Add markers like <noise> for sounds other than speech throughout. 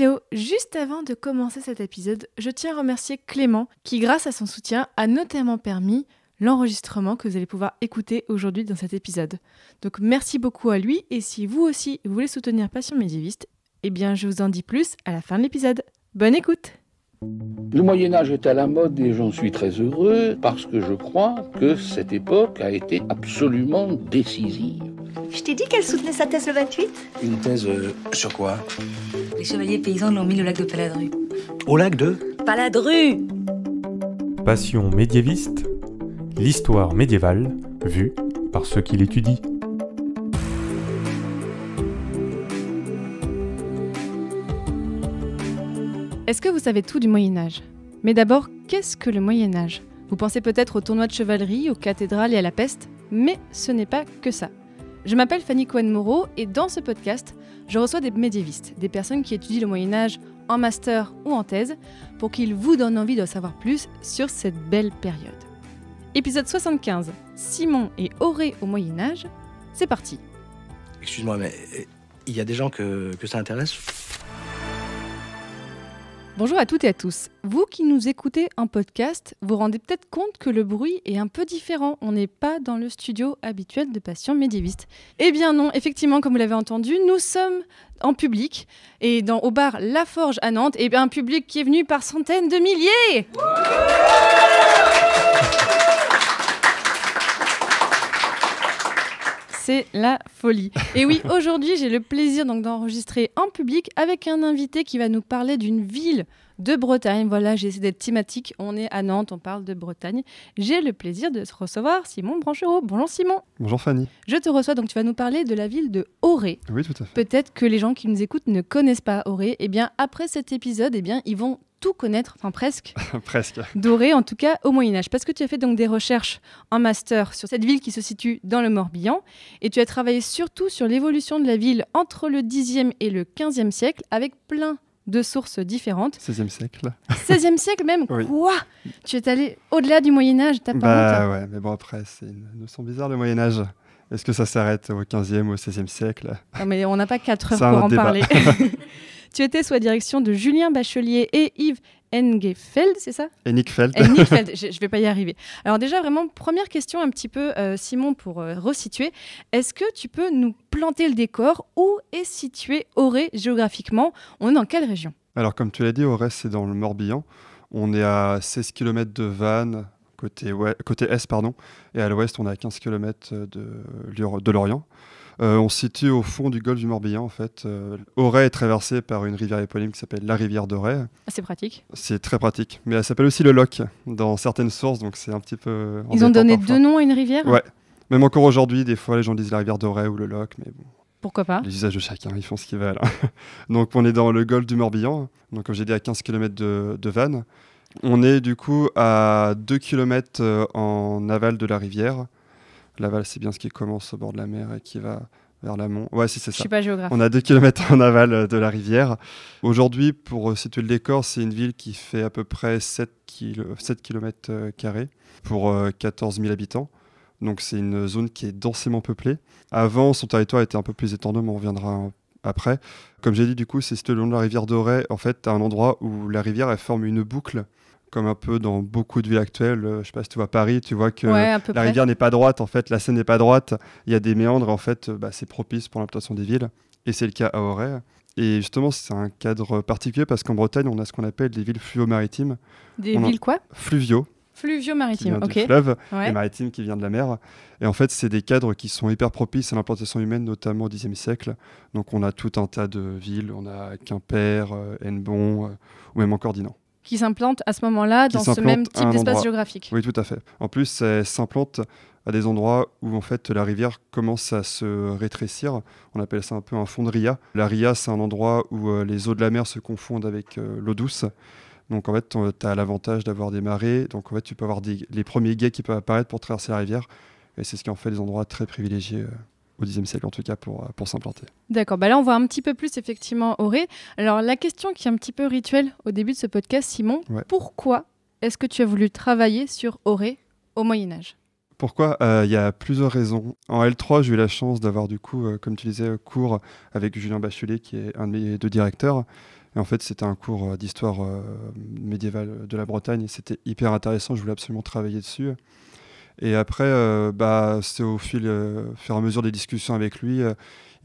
Hello, juste avant de commencer cet épisode, je tiens à remercier Clément qui, grâce à son soutien, a notamment permis l'enregistrement que vous allez pouvoir écouter aujourd'hui dans cet épisode. Donc merci beaucoup à lui et si vous aussi vous voulez soutenir Passion Médiéviste, eh bien je vous en dis plus à la fin de l'épisode. Bonne écoute le Moyen Âge est à la mode et j'en suis très heureux parce que je crois que cette époque a été absolument décisive je t'ai dit qu'elle soutenait sa thèse le 28 Une thèse euh, sur quoi Les chevaliers paysans l'ont mis au lac de Paladru. Au lac de Paladru Passion médiéviste, l'histoire médiévale vue par ceux qui l'étudient. Est-ce que vous savez tout du Moyen Âge Mais d'abord, qu'est-ce que le Moyen Âge Vous pensez peut-être aux tournois de chevalerie, aux cathédrales et à la peste, mais ce n'est pas que ça. Je m'appelle Fanny Cohen-Moreau et dans ce podcast, je reçois des médiévistes, des personnes qui étudient le Moyen-Âge en master ou en thèse, pour qu'ils vous donnent envie de savoir plus sur cette belle période. Épisode 75, Simon et Auré au Moyen-Âge, c'est parti. Excuse-moi, mais euh, il y a des gens que, que ça intéresse Bonjour à toutes et à tous. Vous qui nous écoutez en podcast, vous rendez peut-être compte que le bruit est un peu différent. On n'est pas dans le studio habituel de patients médiévistes. Eh bien non, effectivement, comme vous l'avez entendu, nous sommes en public et dans au bar La Forge à Nantes, et un public qui est venu par centaines de milliers. c'est la folie. Et oui, <laughs> aujourd'hui, j'ai le plaisir donc d'enregistrer en public avec un invité qui va nous parler d'une ville de Bretagne. Voilà, j'ai d'être thématique. On est à Nantes, on parle de Bretagne. J'ai le plaisir de te recevoir Simon Branchereau. Bonjour Simon. Bonjour Fanny. Je te reçois, donc tu vas nous parler de la ville de Auré. Oui, tout à fait. Peut-être que les gens qui nous écoutent ne connaissent pas Auré. Eh bien, après cet épisode, eh bien, ils vont tout connaître, enfin presque. <laughs> presque. Doré, en tout cas au Moyen-Âge. Parce que tu as fait donc des recherches en master sur cette ville qui se situe dans le Morbihan. Et tu as travaillé surtout sur l'évolution de la ville entre le 10e et le 15e siècle avec plein de sources différentes. 16e siècle. 16e siècle même <laughs> Quoi Tu es allé au-delà du Moyen-Âge, t'as Bah hein? ouais, mais bon après, c'est une notion bizarre le Moyen-Âge. Est-ce que ça s'arrête au 15e ou au 16e siècle Non mais on n'a pas 4 heures pour en parler. <laughs> Tu étais sous la direction de Julien Bachelier et Yves Engefeld, c'est ça Enigfeld. Enigfeld, <laughs> je ne vais pas y arriver. Alors déjà, vraiment, première question un petit peu, euh, Simon, pour euh, resituer. Est-ce que tu peux nous planter le décor Où est situé Auray géographiquement On est dans quelle région Alors, comme tu l'as dit, Auray, c'est dans le Morbihan. On est à 16 km de Vannes, côté, côté est, pardon, et à l'ouest, on est à 15 km euh, de, de Lorient. Euh, on se situe au fond du golfe du Morbihan, en fait. Euh, Auray est traversé par une rivière éponyme qui s'appelle la rivière d'Auray. C'est pratique. C'est très pratique. Mais elle s'appelle aussi le Loc, dans certaines sources, donc c'est un petit peu. Ils ont donné deux noms à une rivière Ouais. Même encore aujourd'hui, des fois, les gens disent la rivière d'Auray ou le Loc. mais Pourquoi pas Les usages de chacun, ils font ce qu'ils veulent. <laughs> donc on est dans le golfe du Morbihan, donc comme j'ai dit à 15 km de, de, Vannes. On est du coup à 2 km euh, en aval de la rivière. Laval, c'est bien ce qui commence au bord de la mer et qui va vers l'amont. Ouais, si, c'est ça. Je suis pas géographe. On a 2 km en aval euh, de la rivière. Aujourd'hui, pour euh, situer le décor, c'est une ville qui fait à peu près 7, kilomètres 7 euh, km pour 14 000 habitants. Donc c'est une zone qui est densément peuplée. Avant, son territoire était un peu plus étendu, mais on reviendra après. Comme j'ai dit, du coup, c'est le long de la rivière Dorée, En fait, à un endroit où la rivière, forme une boucle comme un peu dans beaucoup de villes actuelles. Euh, je sais pas si tu vois Paris, tu vois que la rivière n'est pas droite, en fait, la Seine n'est pas droite. Il y a des méandres, en fait, euh, bah, c'est propice pour l'implantation des villes. Et c'est le cas à Auray. Et justement, c'est un cadre particulier parce qu'en Bretagne, on a ce qu'on appelle des villes fluvio-maritimes. Des villes quoi Fluvio. fluvio maritimes ok. Fleuve et maritime qui vient de la mer. Et en fait, c'est des cadres qui sont hyper propices à l'implantation humaine, notamment au Xe siècle. Donc, on a tout un tas de villes. On a Quimper, euh, Hennebon, ou même encore Dinan qui s'implante à ce moment-là dans ce même type d'espace géographique. Oui, tout à fait. En plus, elle s'implante à des endroits où en fait la rivière commence à se rétrécir. On appelle ça un peu un fond de ria. La ria, c'est un endroit où euh, les eaux de la mer se confondent avec euh, l'eau douce. Donc en fait, tu as l'avantage d'avoir des marées. Donc en fait, tu peux avoir les premiers guets qui peuvent apparaître pour traverser la rivière. Et c'est ce qui en fait des endroits très privilégiés. Euh au Xe siècle en tout cas euh, pour, s'implanter. D'accord, bah là on voit un petit peu plus effectivement Auré. Alors la question qui est un petit peu rituelle au début de ce podcast, Simon, pourquoi est-ce que tu as voulu travailler sur Auré au Moyen Âge pourquoi euh, Il y a plusieurs raisons. En L3, j'ai eu la chance d'avoir du coup, euh, comme tu disais, cours avec Julien Bachelet, qui est un de mes deux directeurs. Et en fait, c'était un cours d'histoire médiévale de la Bretagne. C'était hyper intéressant. Je voulais absolument travailler dessus. Et après, euh, bah, c'est au fil, euh, fur et à mesure des discussions avec lui, euh,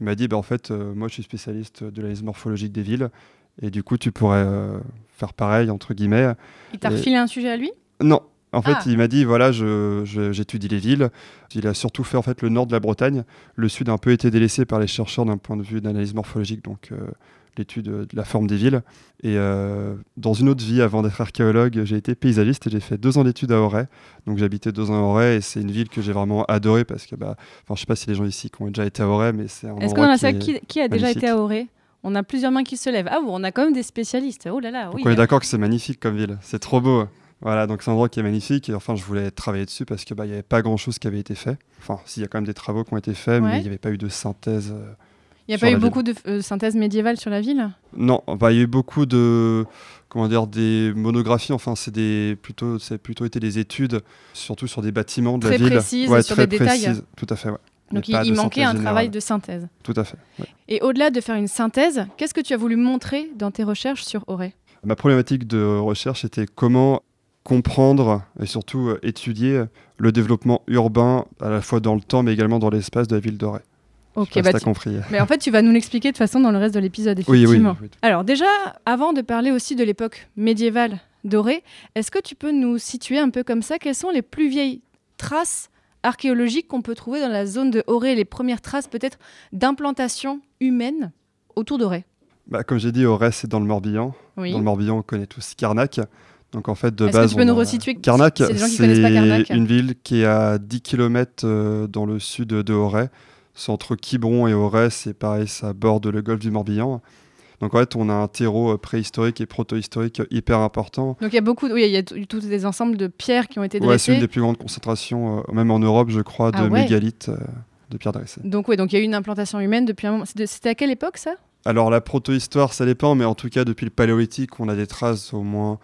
il m'a dit bah, en fait, moi je suis spécialiste de l'analyse morphologique des villes, et du coup, tu pourrais faire pareil, entre guillemets. Il t'a refilé un sujet à lui Non. En fait, ah. il m'a dit voilà, j'étudie les villes. Il a surtout fait en fait le nord de la Bretagne. Le sud a un peu été délaissé par les chercheurs d'un point de vue d'analyse morphologique, donc l'étude euh, de la forme des villes. Et euh, dans une autre vie, avant d'être archéologue, j'ai été paysagiste et j'ai fait deux ans d'études à Auray. Donc j'habitais deux ans à Auray et c'est une ville que j'ai vraiment adorée parce que, bah, je sais pas si les gens ici qui ont déjà été à Auray, mais c'est un Est-ce qu'on a qui, qui, a déjà été à Auray on a plusieurs mains qui se lèvent. Ah, on a quand même des spécialistes. Oh là là. on est d'accord que c'est magnifique comme ville. C'est trop beau. Voilà, donc c'est un endroit qui est magnifique. Et enfin, je voulais travailler dessus parce qu'il bah, n'y y avait pas grand-chose qui avait été fait. Enfin, s'il y a quand même des travaux qui ont été faits, mais il n'y avait pas eu de synthèse. Euh, il n'y a pas eu beaucoup de euh, synthèse synthèses médiévales sur la ville Non, bah, il y a eu beaucoup de comment dire des monographies. Enfin, c'est des plutôt c'est plutôt été des études surtout sur des bâtiments de la ville. Précises, sur très Tout à fait, Donc il, manquait un travail de synthèse. Tout à fait. Et au-delà de faire une synthèse, qu'est-ce que tu as voulu montrer dans tes recherches sur Auray Ma problématique de recherche était comment comprendre et surtout euh, étudier le développement urbain à la fois dans le temps mais également dans l'espace de la ville d'Auray. Ok, bah tu... compris. Mais en fait, tu vas nous l'expliquer de façon dans le reste de l'épisode, effectivement. Oui, oui, Alors déjà, avant de parler aussi de l'époque médiévale dorée, est-ce que tu peux nous situer un peu comme ça Quelles sont les plus vieilles traces archéologiques qu'on peut trouver dans la zone de Oré les premières traces peut-être d'implantation humaine autour d'Oré bah, Comme j'ai dit, Auré, c'est dans le Morbihan. Dans le Morbihan, on connaît tous Carnac. Donc en fait, de base, tu peux nous resituer Carnac, c'est une ville qui est à 10 km euh, dans le sud de Auray. C'est entre Quiberon et Aurès, et pareil, ça borde le golfe du Morbihan. Donc en fait, on a un terreau euh, préhistorique et protohistorique hyper important. Donc il y a beaucoup, oui, il y a tous des ensembles de pierres qui ont été dressées. Ouais, c'est une des plus grandes concentrations, euh, même en Europe, je crois, de ah mégalithes euh, de pierres dressées. Donc oui, donc il y a eu une implantation humaine depuis un moment. C'était à quelle époque ça Alors la protohistoire, ça dépend, mais en tout cas depuis le paléolithique, on a des traces au moins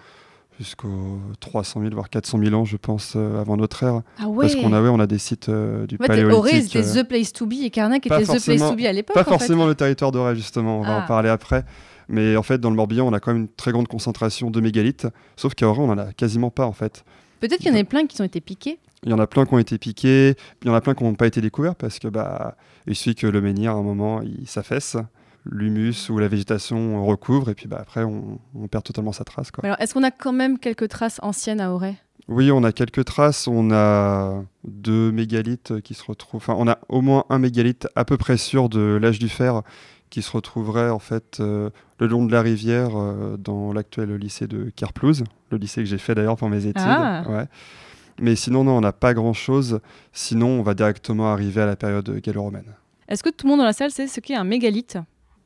jusqu'aux 300 000 voire 400 000 ans, je pense, euh, avant notre ère. Ah parce qu'on a, on a des sites euh, du en fait, paléolithique. c'était euh, the place to be et Carnac était the place to be à l'époque. Pas forcément le territoire d'Auray, justement. On va en ah. parler après. Mais en fait, dans le Morbihan, on a quand même une très grande concentration de mégalithes. Sauf qu'à Auray, on en a quasiment pas en fait. Peut-être qu'il y en a plein qui ont été piqués. Il y en a plein qui ont été piqués, il y en a plein qui n'ont pas été découverts parce que bah, il suffit que le menhir à un moment il s'affaisse l'humus ou la végétation recouvre, et puis bah, après, on, perd totalement sa trace. est-ce qu'on a quand même quelques traces anciennes à Auray Oui, on a quelques traces. On a deux mégalithes qui se retrouvent. Enfin, on a au moins un mégalithe à peu près sûr de l'âge du fer qui se retrouverait en fait euh, le long de la rivière euh, dans l'actuel lycée de Carplouze, le lycée que j'ai fait d'ailleurs pour mes études. Ah. Mais sinon, non, on n'a pas grand-chose. Sinon, on va directement arriver à la période gallo-romaine. Est-ce que tout le monde dans la salle sait ce qu'est un mégalithe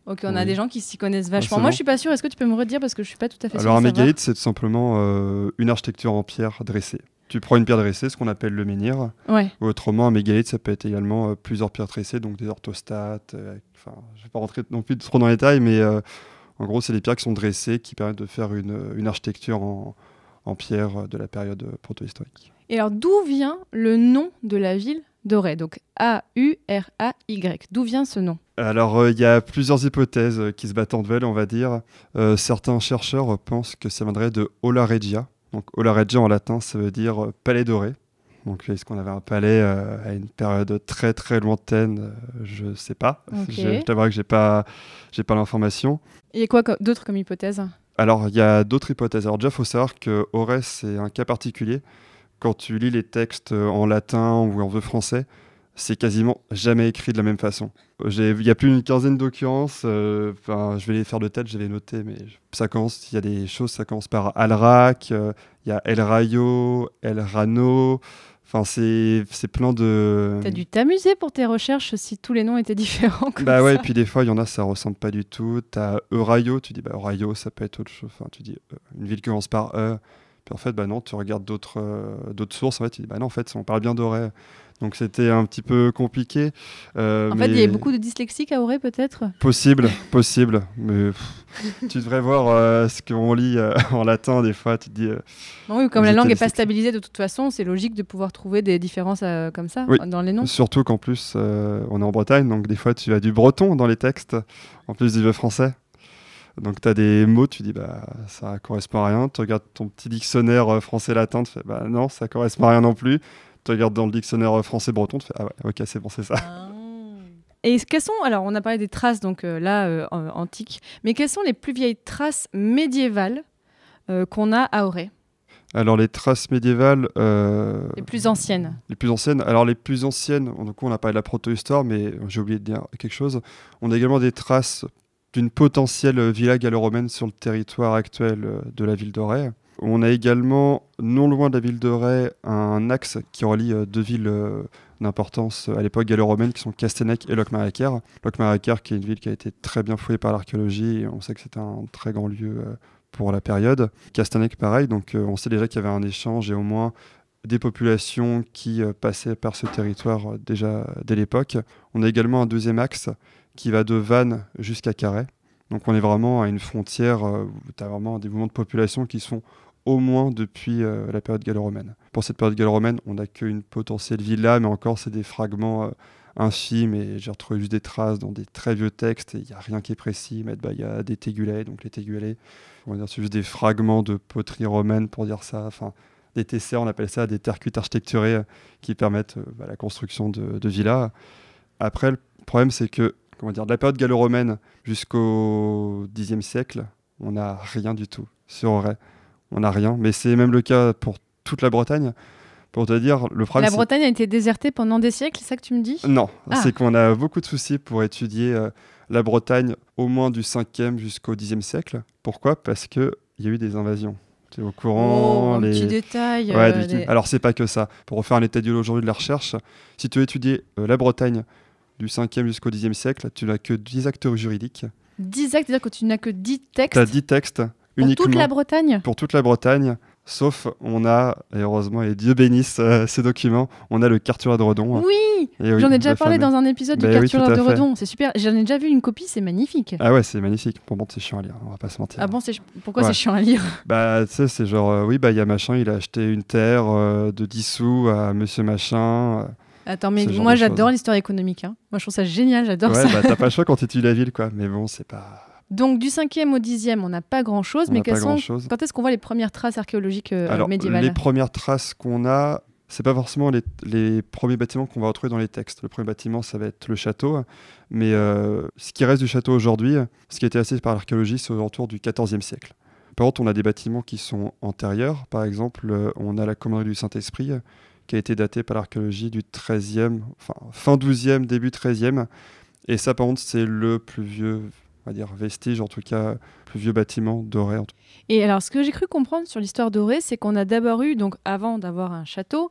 Ok, on a des gens qui s'y connaissent vachement. Moi, je suis pas sûr. Est-ce que tu peux me redire parce que je suis pas tout à fait Alors, un mégalithe, c'est tout simplement euh, une architecture en pierre dressée. Tu prends une pierre dressée, ce qu'on appelle le menhir. Ouais. autrement, un mégalithe, ça peut être également euh, plusieurs pierres dressées, donc des orthostates. Euh, enfin, je vais pas rentrer non plus trop dans les détails, mais en gros, c'est des pierres qui sont dressées qui permettent de faire une, architecture en, en pierre de la période protohistorique. Et alors, d'où vient le nom de la ville Doré, donc A-U-R-A-Y. D'où vient ce nom Alors, euh, il y a plusieurs hypothèses qui se battent en duel, on va dire. Euh, certains chercheurs pensent que ça viendrait de Ola Regia. Donc, Ola Regia en latin, ça veut dire euh, palais doré. Donc, est-ce qu'on avait un palais à une période très très lointaine Je ne sais pas. Okay. Je, que je n'ai pas, pas l'information. Il y a quoi d'autre comme hypothèse Alors, il y a d'autres hypothèses. Alors, déjà, il faut savoir que Ores c'est un cas particulier quand tu lis les textes euh, en latin ou en vieux français, c'est quasiment jamais écrit de la même façon. Euh, il y a plus d'une quinzaine d'occurrences, euh, Enfin, je vais les faire de tête, je vais les noter, mais ça commence, il y a des choses, ça commence par Alrac, il y a El Rayo, El Rano, enfin c'est plein de... T'as dû t'amuser pour tes recherches si tous les noms étaient <laughs> différents comme Bah ouais, et puis des fois il y en a, ça ressemble pas du tout, t'as Rayo, tu dis bah Rayo, ça peut être autre chose, enfin tu dis une ville qui commence par E, en fait, bah non, tu regardes euh, d'autres sources, en fait, tu dis, bah non, en fait, on parle bien doré. Donc c'était un petit peu compliqué. Euh, en fait, il y a beaucoup de dyslexiques à oré peut-être Possible, <laughs> possible. Mais <laughs> tu devrais voir euh, ce qu'on lit <laughs> en latin, des fois, tu dis. oui, comme la langue n'est pas stabilisée de toute façon, c'est logique de pouvoir trouver des différences comme ça dans les noms. Surtout qu'en plus, on est en Bretagne, donc des fois, tu as du breton dans les textes, en plus du français. Donc tu as des mots, tu dis bah ça correspond à rien. Tu regardes ton petit dictionnaire euh, français-latin, tu fais bah non, ça correspond à rien non plus. Tu regardes dans le dictionnaire euh, français-breton, tu fais ah ouais, ok, c'est bon, c'est ça. Ah. Et quelles sont, alors on a parlé des traces donc euh, là antiques, mais quelles sont les plus vieilles traces médiévales qu'on a à Auray alors les traces médiévales... les plus anciennes. Les plus anciennes. Alors les plus anciennes, du on a parlé de la protohistoire, mais j'ai oublié de dire quelque chose. On a également des traces d'une potentielle villa gallo-romaine sur le territoire actuel euh, de la ville de On a également, non loin de la ville de un axe qui relie euh, deux villes euh, d'importance à l'époque gallo-romaine qui sont Castenec et Locmaracar. Locmaracar qui est une ville qui a été très bien fouillée par l'archéologie on sait que c'était un très grand lieu pour la période. Castenec pareil, donc on sait déjà qu'il y avait un échange et au moins des populations qui passaient par ce territoire déjà dès l'époque. On a également un deuxième axe qui va de Vannes jusqu'à Carré. Donc on est vraiment à une frontière où euh, tu as vraiment des mouvements de population qui sont au moins depuis euh, la période gallo-romaine. Pour cette période gallo-romaine, on n'a qu'une potentielle villa, mais encore, c'est des fragments euh, infimes et j'ai retrouvé juste des traces dans des très vieux textes et il n'y a rien qui est précis. Mais il y a des tégulets, donc les tégulais, on va c'est juste des fragments de poterie romaine pour dire ça. Enfin, des TCA, on appelle ça des tercutes architecturées qui permettent bah, la construction de villas. Après, le problème, c'est que dire, de la période gallo-romaine jusqu'au Xe siècle, on n'a rien du tout sur Auray. On n'a rien, mais c'est même le cas pour toute la Bretagne. Pour te dire, le français. La Bretagne a été désertée pendant des siècles, c'est ça que tu me dis Non, ah. c'est qu'on a beaucoup de soucis pour étudier euh, la Bretagne au moins du 5e jusqu'au 10e siècle. Pourquoi Parce qu'il y a eu des invasions. Tu es au courant. Oh, les... Petit détail. Euh, Alors, c'est pas que ça. Pour refaire un état du aujourd'hui de la recherche, si tu veux étudier euh, la Bretagne du 5e jusqu'au 10e siècle, tu n'as que 10 actes juridiques. 10 actes, c'est-à-dire que tu n'as que 10 textes Tu as 10 textes. Pour toute la Bretagne Pour toute la Bretagne. Sauf, on a, et heureusement, et Dieu bénisse euh, ces documents, on a le Cartura de Redon. Oui, J'en ai déjà parlé dans un épisode du ben Cartulaire de Redon, c'est super. J'en ai déjà vu une copie, c'est magnifique. Ah ouais, c'est magnifique. Bon, bon, c'est chiant à lire, on va pas se mentir. Ah bon, pourquoi c'est chiant à lire Bah, tu sais, c'est genre, euh, oui, bah, il y a machin, il a acheté une terre euh, de 10 sous à monsieur machin. Attends, mais moi j'adore l'histoire économique. Hein. Moi je trouve ça génial, j'adore ouais, ça. Bah, t'as pas le choix quand <laughs> tu la ville, quoi. Mais bon, c'est pas. Donc du 5e au 10e, on n'a pas grand-chose, mais pas grand -chose. quand est-ce qu'on voit les premières traces archéologiques euh, Alors, médiévales Les premières traces qu'on a, c'est pas forcément les, premiers bâtiments qu'on va retrouver dans les textes. Le premier bâtiment, ça va être le château, mais euh, ce qui reste du château aujourd'hui, ce qui a été assez par l'archéologie, c'est autour du 14e siècle. Par contre, on a des bâtiments qui sont antérieurs. Par exemple, euh, on a la commanderie du Saint-Esprit qui a été daté par l'archéologie du 13e, enfin fin 12e, début 13e. Et ça, par contre, c'est le plus vieux, on va dire, vestige, en tout cas, plus vieux bâtiment doré. Et alors, ce que j'ai cru comprendre sur l'histoire dorée, c'est qu'on a d'abord eu, donc avant d'avoir un château,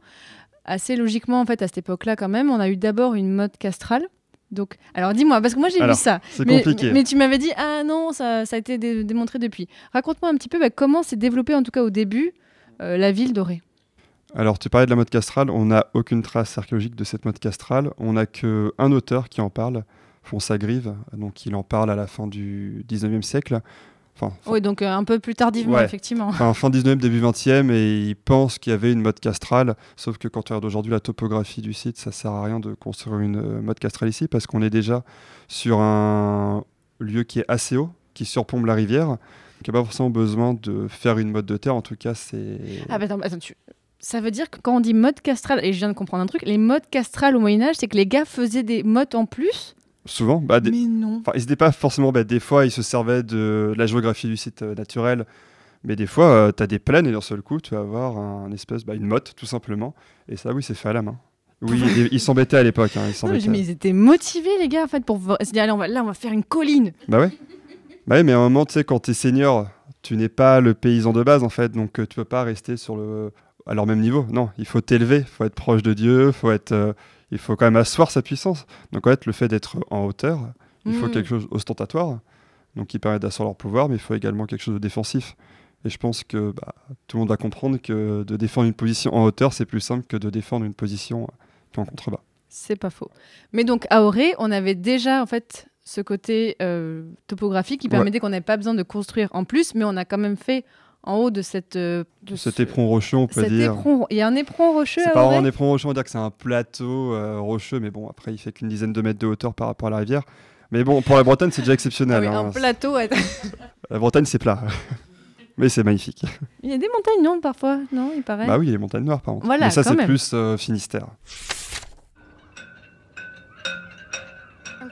assez logiquement, en fait, à cette époque-là, quand même, on a eu d'abord une mode castrale. Donc, alors dis-moi, parce que moi j'ai vu ça. mais, compliqué. Mais tu m'avais dit, ah non, ça, a été démontré depuis. Raconte-moi un petit peu bah, comment s'est développée, en tout cas au début, euh, la ville dorée. Alors, tu parlais de la mode castrale. On n'a aucune trace archéologique de cette mode castrale. On n'a qu'un auteur qui en parle, Grive. Donc, il en parle à la fin du 19e siècle. Enfin, Oui, donc euh, un peu plus tardivement, effectivement. Enfin, fin 19e, début 20e, et il pense qu'il y avait une mode castrale, sauf que quand on regarde aujourd'hui la topographie du site, ça sert à rien de construire une euh, mode castrale ici, parce qu'on est déjà sur un lieu qui est assez haut, qui surplombe la rivière, donc il a pas forcément besoin de faire une mode de terre, en tout cas c'est... Ah bah attends, attends tu ça veut dire que quand on dit mode castral, et je viens de comprendre un truc, les modes castrales au Moyen-Âge, c'est que les gars faisaient des modes en plus Souvent. Bah, Mais non. Enfin, ils n'étaient pas forcément. Bah, des fois, ils se servaient de, la géographie du site euh, naturel. Mais des fois, euh, tu as des plaines et d'un seul coup, tu vas avoir un, espèce, bah, une motte, tout simplement. Et ça, oui, c'est fait à la main. Oui, ils s'embêtaient à l'époque. Hein, ils mais, ils étaient motivés, les gars, en fait, pour se dire, on va, là, on va faire une colline. Bah ouais. Bah mais à un moment, tu sais, quand t'es senior, tu n'es pas le paysan de base, en fait. Donc, euh, tu peux pas rester sur le à leur même niveau. Non, il faut t'élever, il faut être proche de Dieu, faut être, euh, il faut quand même asseoir sa puissance. Donc en fait, le fait d'être en hauteur, il faut mm. quelque chose ostentatoire, donc qui permet d'asseoir leur pouvoir, mais il faut également quelque chose de défensif. Et je pense que bah, tout le monde va comprendre que de défendre une position en hauteur, c'est plus simple que de défendre une position euh, en contrebas. C'est pas faux. Mais donc à Auré, on avait déjà en fait ce côté euh, topographique qui permettait qu'on n'avait pas besoin de construire en plus, mais on a quand même fait en haut de cette euh, cet éperon rocheux on peut dire il y a un éperon rocheux c'est pas un éperon rocheux on va dire que c'est un plateau euh, rocheux mais bon après il fait qu'une dizaine de mètres de hauteur par rapport à la rivière mais bon pour la Bretagne c'est déjà exceptionnel ah hein. un plateau <laughs> la Bretagne c'est plat <laughs> mais c'est magnifique il y a des montagnes noires, parfois non il paraît bah oui il y a des montagnes noires par contre voilà, ça c'est plus euh, Finistère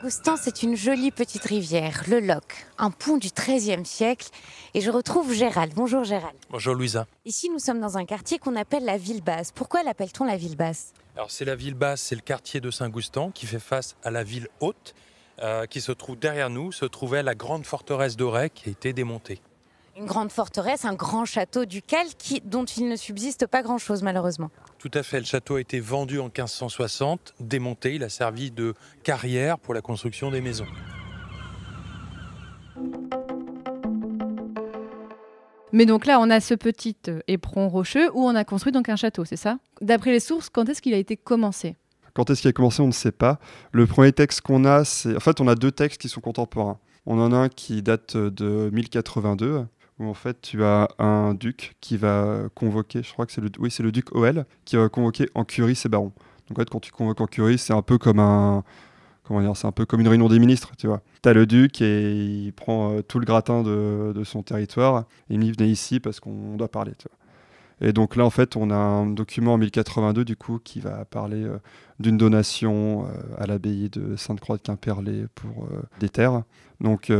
saint c'est une jolie petite rivière, le Loc, un pont du XIIIe siècle. Et je retrouve Gérald. Bonjour Gérald. Bonjour Louisa. Ici, nous sommes dans un quartier qu'on appelle la Ville Basse. Pourquoi l'appelle-t-on la Ville Basse Alors c'est la Ville Basse, c'est le quartier de saint goustan qui fait face à la Ville Haute, euh, qui se trouve derrière nous, se trouvait la grande forteresse d'Auray qui a été démontée. Une grande forteresse, un grand château ducal dont il ne subsiste pas grand-chose malheureusement. Tout à fait. Le château a été vendu en 1560, démonté. Il a servi de carrière pour la construction des maisons. Mais donc là, on a ce petit euh, éperon rocheux où on a construit donc un château, c'est ça D'après les sources, quand est-ce qu'il a été commencé Quand est-ce qu'il a commencé, on ne sait pas. Le premier texte qu'on a, c'est... En fait, on a deux textes qui sont contemporains. On en a un qui date euh, de 1082, en fait tu as un duc qui va convoquer, je crois que c'est le, oui, le duc OL, qui va convoquer en curie ses barons. Donc en fait, quand tu convoques en curie, c'est un peu comme un. Comment c'est un peu comme une réunion des ministres, tu vois. T'as le duc et il prend euh, tout le gratin de, son territoire. Et il me dit ici parce qu'on doit parler, Et donc là, en fait, on a un document en 1082, du coup, qui va parler euh, d'une donation euh, à l'abbaye de Sainte-Croix de Quimperlé pour des terres. Donc,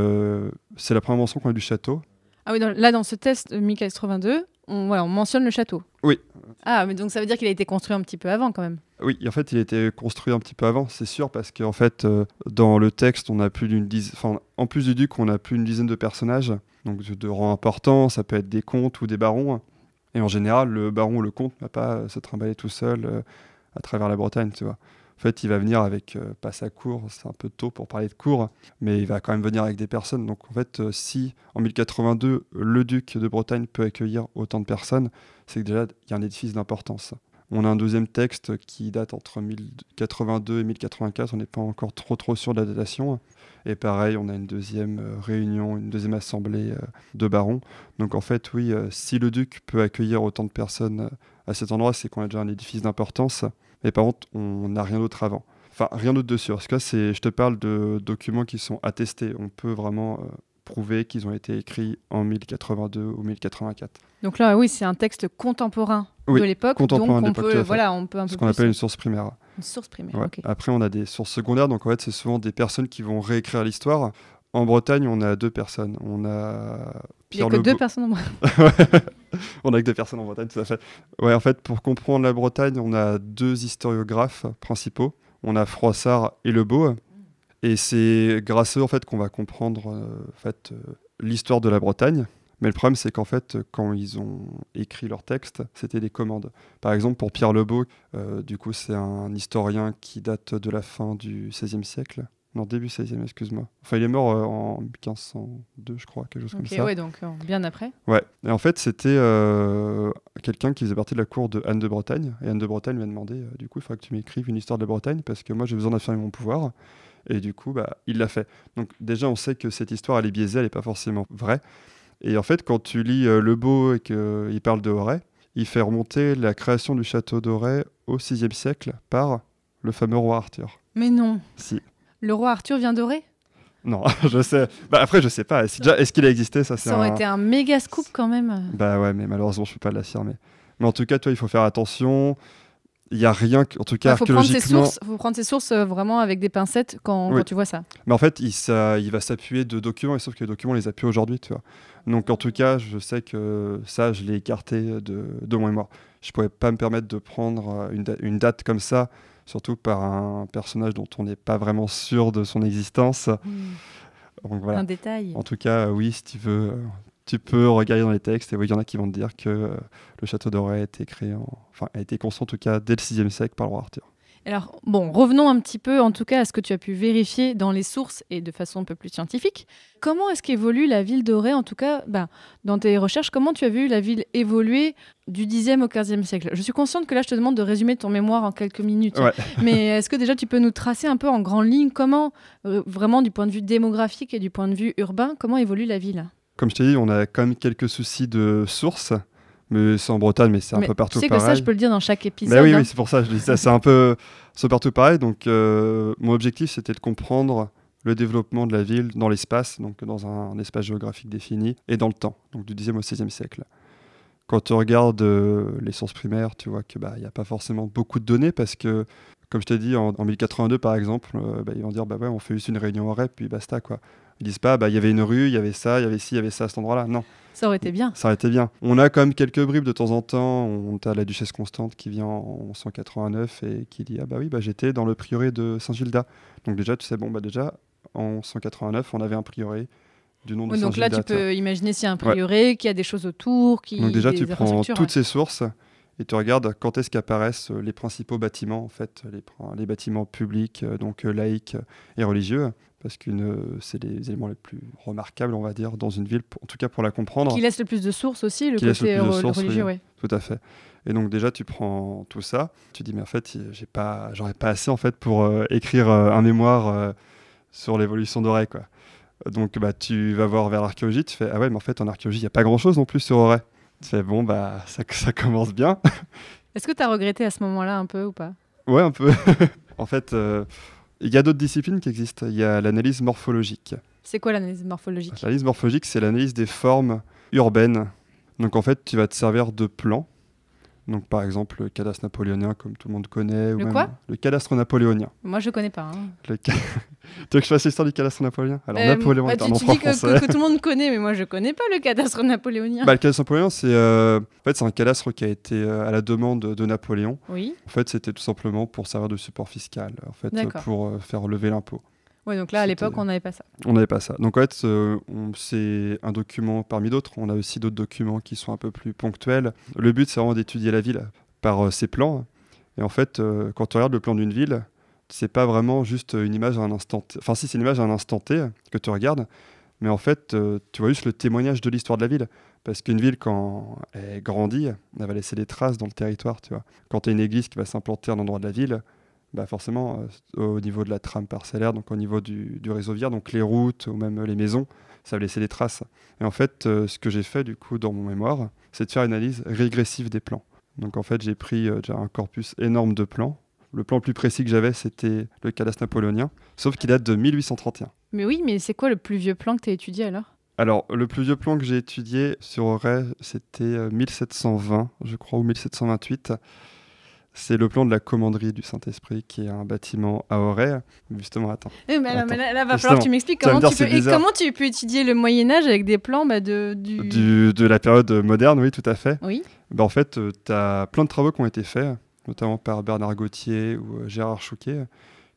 c'est la première mention qu'on a du château. Ah oui, là, dans ce test euh, de 1082, on, voilà, on mentionne le château. Oui. Ah, mais donc ça veut dire qu'il a été construit un petit peu avant quand même. Oui, en fait, il a été construit un petit peu avant, c'est sûr, parce qu'en fait, euh, dans le texte, on a plus d'une dizaine, en plus du duc, on a plus d'une dizaine de personnages, donc de rangs importants, ça peut être des comtes ou des barons. Hein. Et en général, le baron ou le comte n'a va pas se trimballer tout seul euh, à travers la Bretagne, tu vois. En fait, il va venir avec, euh, pas sa cour, c'est un peu tôt pour parler de cour, mais il va quand même venir avec des personnes. Donc en fait, euh, si en 1082, le duc de Bretagne peut accueillir autant de personnes, c'est que déjà, il y a un édifice d'importance. On a un deuxième texte qui date entre 1082 et 1084, on n'est pas encore trop trop sûr de la datation. Et pareil, on a une deuxième euh, réunion, une deuxième assemblée de barons. Donc en fait, oui, si le duc peut accueillir autant de personnes à cet endroit, c'est qu'on a déjà un édifice d'importance mais par contre, on n'a rien d'autre avant. Enfin, rien d'autre dessus. En tout cas, je te parle de documents qui sont attestés. On peut vraiment euh, prouver qu'ils ont été écrits en 1082 ou 1084. Donc là, oui, c'est un texte contemporain de l'époque. Contemporain donc on peut, voilà, on peut un peu Ce qu'on appelle une source primaire. Une source primaire. Après, on a des sources secondaires. Donc en fait, c'est souvent des personnes qui vont réécrire l'histoire en Bretagne, on a deux personnes. On a Pierre Il n'y a que deux personnes en Bretagne. <laughs> on a que deux personnes en Bretagne, tout à fait. Ouais, en fait, pour comprendre la Bretagne, on a deux historiographes principaux. On a Froissart et Lebeau. Et c'est grâce à eux, en fait, qu'on va comprendre euh, fait, euh, l'histoire de la Bretagne. Mais le problème, c'est qu'en fait, quand ils ont écrit leurs textes, c'était des commandes. Par exemple, pour Pierre Lebeau, euh, du coup, c'est un historien qui date de la fin du XVIe siècle. Non, début 16e, excuse-moi. Enfin, il est mort euh, en 1502, je crois, quelque chose comme ça. Ok, ouais, donc euh, bien après. Ouais. Et en fait, c'était euh, quelqu'un qui faisait partie de la cour de Anne de Bretagne. Et Anne de Bretagne lui a demandé du coup, il faudra que tu m'écrives une histoire de la Bretagne parce que moi, j'ai besoin d'affirmer mon pouvoir. Et du coup, bah, il l'a fait. Donc, déjà, on sait que cette histoire, elle est biaisée, elle n'est pas forcément vraie. Et en fait, quand tu lis Le Beau et qu'il parle de Auray, il fait remonter la création du château d'Auray au 6 siècle par le fameux roi Arthur. Mais non. Si. Le roi Arthur vient dorer non, <laughs> je sais. Bah, après, je sais pas. est-ce qu'il a existé Ça, ça aurait été un méga scoop quand même. Bah ouais, mais malheureusement, je peux pas l'affirmer. Mais en tout cas, toi, il faut faire attention. Il n'y a rien, en tout cas, bah, Il faut prendre ses sources euh, vraiment avec des pincettes quand, tu vois ça. Mais en fait, il, va s'appuyer de documents, et sauf que les documents, on les appuie aujourd'hui, tu Donc, en tout cas, je sais que ça, je l'ai écarté de, de mon mémoire. Je ne pouvais pas me permettre de prendre euh, une date comme ça surtout par un personnage dont on n'est pas vraiment sûr de son existence. Hmm. Un détail. En tout cas, oui, si tu veux, euh, tu peux regarder dans les textes et il y en a qui vont te dire que euh, le château d'Oré a été créé, enfin a été construit en tout cas dès le 6 siècle par le roi Arthur. Alors, bon, revenons un petit peu, en tout cas, à ce que tu as pu vérifier dans les sources et de façon un peu plus scientifique. Comment est-ce qu'évolue la ville d'Oré, en tout cas, ben, dans tes recherches, comment tu as vu la ville évoluer du 10e au 15e siècle Je suis consciente que là, je te demande de résumer ton mémoire en quelques minutes. <laughs> mais est-ce que déjà, tu peux nous tracer un peu en grandes ligne comment, euh, vraiment, du point de vue démographique et du point de vue urbain, comment évolue la ville comme je t'ai dit, on a quand même quelques soucis de sources mais c'est en Bretagne, mais c'est un peu partout pareil. Tu que ça, je peux le dire dans chaque bah épisode. oui, oui hein. c'est pour ça, je dis ça, c'est un peu partout pareil. Donc, euh, mon objectif, c'était de comprendre le développement de la ville dans l'espace, donc dans un, espace géographique défini, et dans le temps, donc du 10e au 16e siècle. Quand tu regardes euh, les sources primaires, tu vois qu'il bah, n'y a pas forcément beaucoup de données parce que, comme je t'ai dit, en, 1082 par exemple, euh, bah, ils vont dire bah ouais, on fait juste une réunion en REP, puis basta quoi. Ils disent pas bah il y avait une rue, il y avait ça, il y avait ci, il y avait ça à cet endroit-là. Non. Ça aurait été bien. Ça aurait bien. On a quand même quelques bribes de temps en temps. On a la duchesse Constante qui vient en 189 et qui dit Ah bah oui, bah j'étais dans le prieuré de saint gilda Donc déjà, tu sais, bon, bah déjà, en 189, on avait un prieuré du nom de saint gilda Donc là, tu peux imaginer s'il y a un prieuré, qui qu'il y a des choses autour. Qui... Donc déjà, tu prends toutes ces sources et tu regardes quand est-ce qu'apparaissent les principaux bâtiments, en fait, les, les bâtiments publics, euh, donc euh, laïques et religieux parce que c'est les éléments les plus remarquables, on va dire, dans une ville, en tout cas pour la comprendre. Qui laisse le plus de sources aussi, le côté euh, religieux, oui, Tout à fait. Et donc déjà, tu prends tout ça, tu dis, mais en fait, j'ai pas, j'aurais pas assez en fait pour euh, écrire euh, un mémoire sur l'évolution d'Auray, quoi. Donc bah, tu vas voir vers l'archéologie, tu fais, ah ouais, mais en fait, en archéologie, il n'y a pas grand-chose non plus sur Auray. Tu fais, bon, bah, ça, ça commence bien. Est-ce que tu as regretté à ce moment-là un peu ou pas Ouais, un peu. <laughs> en fait il y a d'autres disciplines qui existent. Il y a l'analyse morphologique. C'est quoi l'analyse morphologique L'analyse morphologique, c'est l'analyse des formes urbaines. Donc en fait, tu vas te servir de plans donc, par exemple, le cadastre napoléonien, comme tout le monde connaît. le Le cadastre napoléonien. Moi, je ne connais pas. Hein. <laughs> tu veux que je fasse l'histoire du cadastre napoléonien Alors, euh, Napoléon bah, tu, un Que, tout le monde connaît, mais moi, je ne connais pas le cadastre napoléonien. Bah, le cadastre napoléonien, c'est euh, en un cadastre qui a été euh, à la demande de Napoléon. Oui. En fait, c'était tout simplement pour servir de support fiscal, en fait, pour faire lever l'impôt. Oui, donc là, à l'époque, on n'avait pas ça. On n'avait pas ça. Donc en fait, euh, c'est un document parmi d'autres. On a aussi d'autres documents qui sont un peu plus ponctuels. Le but, c'est vraiment d'étudier la ville par euh, ses plans. Et en fait, euh, quand on regardes le plan d'une ville, c'est pas vraiment juste une image à un instant T. Enfin, si, c'est une image à un instant que tu regardes. Mais en fait, tu vois juste le témoignage de l'histoire de la ville. Parce qu'une ville, quand elle grandit, elle va laisser des traces dans le territoire. Tu vois. Quand tu as une église qui va s'implanter à un endroit de la ville, bah, forcément euh, au niveau de la trame parcellaire, donc au niveau du, réseau viaire, donc les routes ou même les maisons, ça va laisser des traces. Et en fait, euh, ce que j'ai fait du coup dans mon mémoire, c'est de faire une analyse régressive des plans. Donc en fait, j'ai pris euh, un corpus énorme de plans. Le plan le plus précis que j'avais, c'était le cadastre napoléonien, sauf qu'il date de 1831. Mais oui, mais c'est quoi le plus vieux plan que tu as étudié alors alors, le plus vieux plan que j'ai étudié sur Auray, c'était 1720, je crois, ou 1728 c'est le plan de la commanderie du Saint-Esprit, qui est un bâtiment à Auray. Justement, attends. temps mais, là, va falloir que tu m'expliques comment, tu peux, étudier le Moyen-Âge avec des plans bah, de, de la période moderne, oui, tout à fait. Oui. Bah, en fait, euh, tu as plein de travaux qui ont été faits, notamment par Bernard Gauthier ou euh, Gérard Chouquet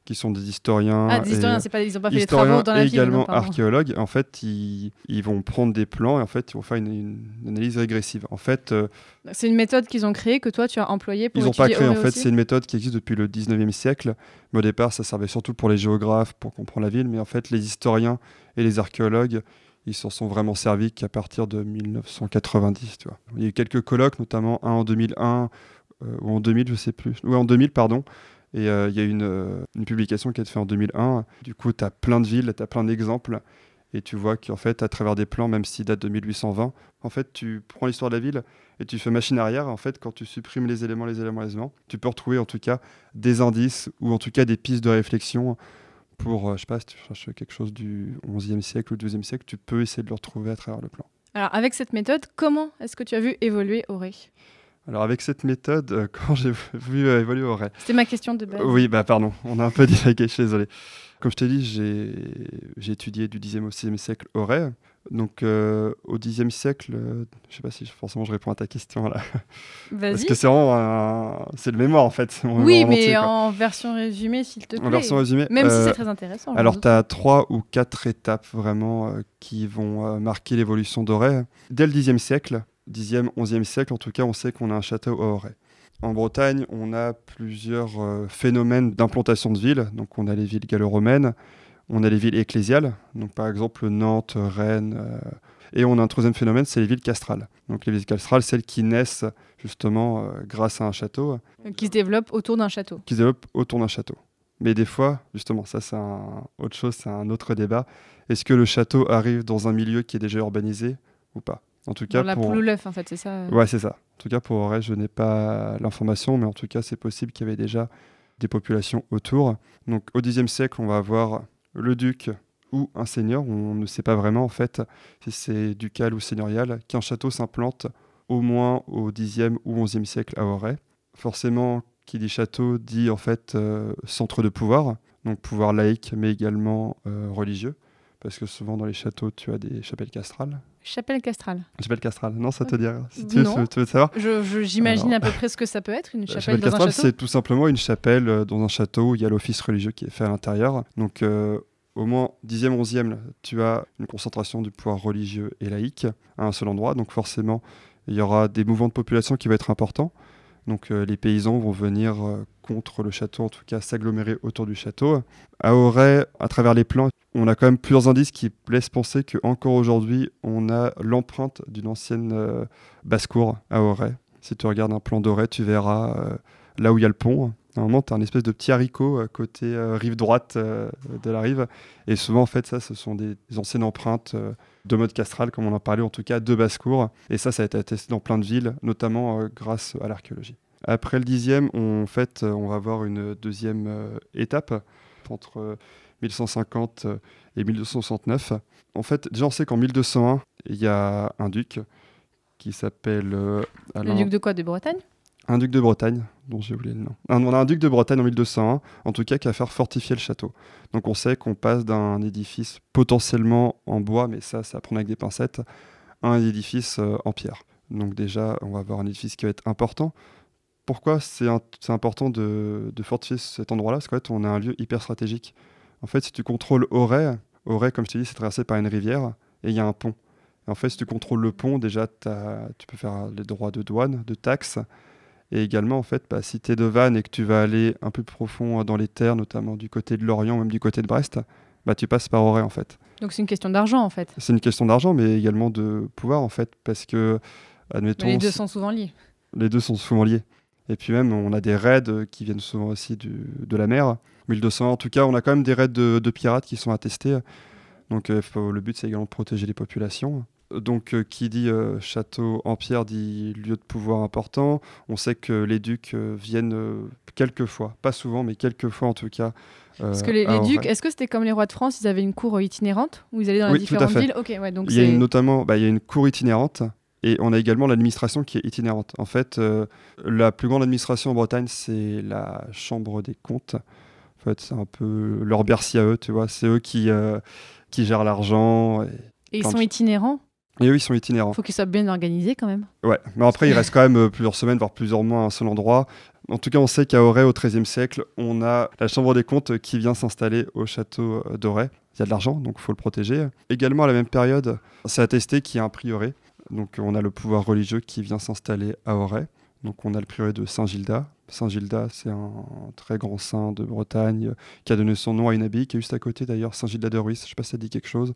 qui sont des historiens. Ah, des historiens, et, pas, pas également archéologues. En fait, ils, vont prendre des plans et en fait, ils vont faire une, analyse régressive. En fait, euh, c'est une méthode qu'ils ont créée que toi tu as employée pour. Ils n'ont pas créé. En fait, c'est une méthode qui existe depuis le 19e siècle. Mais au départ, ça servait surtout pour les géographes pour comprendre la ville. Mais en fait, les historiens et les archéologues, ils s'en sont vraiment servis qu'à partir de 1990. Tu vois. Il y a eu quelques colloques, notamment un en 2001 euh, ou en 2000, je sais plus. ou en 2000, pardon et euh, il y a une, euh, une publication qui a été faite en 2001. Du coup, tu as plein de villes, tu as plein d'exemples. Et tu vois qu'en fait, à travers des plans, même s'ils datent de 1820, en fait, tu prends l'histoire de la ville et tu fais machine arrière. En fait, quand tu supprimes les éléments, les éléments, les éléments, tu peux retrouver en tout cas des indices ou en tout cas des pistes de réflexion pour, je euh, je sais pas, si tu cherches quelque chose du 11e siècle ou 12e siècle, tu peux essayer de le retrouver à travers le plan. Alors, avec cette méthode, comment est-ce que tu as vu évoluer Auré alors avec cette méthode, euh, <laughs> quand j'ai vu euh, évoluer au C'était ma question de base. oui, bah pardon, on a un peu <laughs> divagué, je suis désolé. Comme je t'ai dit, j'ai étudié du 10e au 6e siècle euh, au Donc au 10e siècle, je sais pas si forcément je réponds à ta question là. Parce que c'est vraiment c'est le mémoire en fait. Oui, mais en version résumée s'il te plaît. En version résumée. Même si c'est très intéressant. Alors tu as trois ou quatre étapes vraiment qui vont marquer l'évolution d'Auray. Dès le 10e siècle, 10e, 11e siècle, en tout cas, on sait qu'on a un château à En Bretagne, on a plusieurs euh, phénomènes d'implantation de villes. Donc, on a les villes gallo-romaines, on a les villes ecclésiales, donc par exemple Nantes, Rennes, euh, et on a un troisième phénomène, c'est les villes castrales. Donc, les villes castrales, celles qui naissent justement euh, grâce à un château. Qui se développent autour d'un château. Qui se développent autour d'un château. Mais des fois, justement, ça c'est autre chose, c'est un autre débat. Est-ce que le château arrive dans un milieu qui est déjà urbanisé ou pas en tout cas, Dans la pour... poule ou en fait, c'est ça euh Ouais, c'est ça. En tout cas, pour Auray, je n'ai pas l'information, mais en tout cas, c'est possible qu'il y avait déjà des populations autour. Donc, au Xe siècle, on va avoir le duc ou un seigneur, on ne sait pas vraiment en fait si c'est ducal ou seigneurial, qu'un château s'implante au moins au Xe ou XIe siècle à Auray. Forcément, qui dit château dit en fait euh, centre de pouvoir, donc pouvoir laïque mais également euh, religieux, parce que souvent dans les châteaux tu as des chapelles castrales, Chapelle castrale. Chapelle castrale, non, ça te dit si tu, J'imagine à peu près ce que ça peut être, une euh, chapelle, dans castrale, un château. C'est tout simplement une chapelle euh, dans un château où il y a l'office religieux qui est fait à l'intérieur. Donc, euh, au moins 10e, 11e, tu as une concentration du pouvoir religieux et laïque à un seul endroit. Donc, forcément, il y aura des mouvements de population qui vont être importants. Donc euh, les paysans vont venir euh, contre le château, en tout cas s'agglomérer autour du château. À Auray, à travers les plans, on a quand même plusieurs indices qui laissent penser qu'encore aujourd'hui, on a l'empreinte d'une ancienne euh, basse-cour à Auray. Si tu regardes un plan d'Auray, tu verras là où il y a le pont, Normalement, tu as un espèce de petit haricot euh, côté euh, rive droite euh, de la rive. Et souvent, en fait, ça, ce sont des, anciennes empreintes de mode castral, comme on en parlait en tout cas, de basse-cour. Et ça, ça a été attesté dans plein de villes, notamment grâce à l'archéologie. Après le dixième, on, en fait, on va avoir une deuxième étape entre 1150 et 1269. En fait, déjà, on sait qu'en 1201, il y a un duc qui s'appelle... Le duc de quoi De Bretagne un duc de Bretagne, dont j'ai oublié le nom. on a un duc de Bretagne en 1201, en tout cas, qui va faire fortifier le château. Donc on sait qu'on passe d'un édifice potentiellement en bois, mais ça, ça prend avec des pincettes, à un édifice euh, en pierre. Donc déjà, on va avoir un édifice qui va être important. Pourquoi c'est important de, fortifier cet endroit-là Parce qu'en fait, on a un lieu hyper stratégique. En fait, si tu contrôles Auray, Auray, comme je te dis, c'est traversé par une rivière et il y a un pont. en fait, si tu contrôles le pont, déjà, tu peux faire les droits de douane, de taxes. Et également, en fait, bah, si tu es de Vannes et que tu vas aller un peu profond hein, dans les terres, notamment du côté de Lorient, même du côté de Brest, bah, tu passes par Auray, en fait. Donc c'est une question d'argent, en fait. C'est une question d'argent, mais également de pouvoir, en fait, parce que, admettons... les deux sont souvent liés. Les deux sont souvent liés. Et puis même, on a des raids qui viennent souvent aussi de la mer. 1200, en tout cas, on a quand même des raids de, pirates qui sont attestés. Donc euh, le but, c'est également de protéger les populations donc, euh, qui dit euh, château en pierre dit lieu de pouvoir important. On sait que les ducs euh, viennent quelquefois, pas souvent, mais quelquefois en tout cas. Parce que les, ducs, est-ce que c'était comme les rois de France, ils avaient une cour itinérante où ils allaient dans les différentes villes donc Il y a notamment bah, il a une cour itinérante et on a également l'administration qui est itinérante. En fait, la plus grande administration en Bretagne, c'est la Chambre des comptes. En fait, c'est un peu leur Bercy à eux, tu vois. C'est eux qui, qui gèrent l'argent. Et ils sont itinérants et eux, ils sont itinérants. Il Faut qu'ils soient bien organisés quand même. Ouais, mais après, il <laughs> reste quand même euh, plusieurs semaines, voire plusieurs mois à un seul endroit. En tout cas, on sait qu'à Auray, au XIIIe siècle, on a la Chambre des comptes qui vient s'installer au château euh, d'Auray. Il y a de l'argent, donc il faut le protéger. Également, à la même période, c'est attesté qu'il y a un prieuré. Donc, on a le pouvoir religieux qui vient s'installer à Auray. Donc, on a le prieuré de saint gilda saint gilda c'est un très grand saint de Bretagne euh, qui a donné son nom à une abbaye qui est juste à côté d'ailleurs, saint gilda de Ruisse. Je ne sais pas si ça dit quelque chose.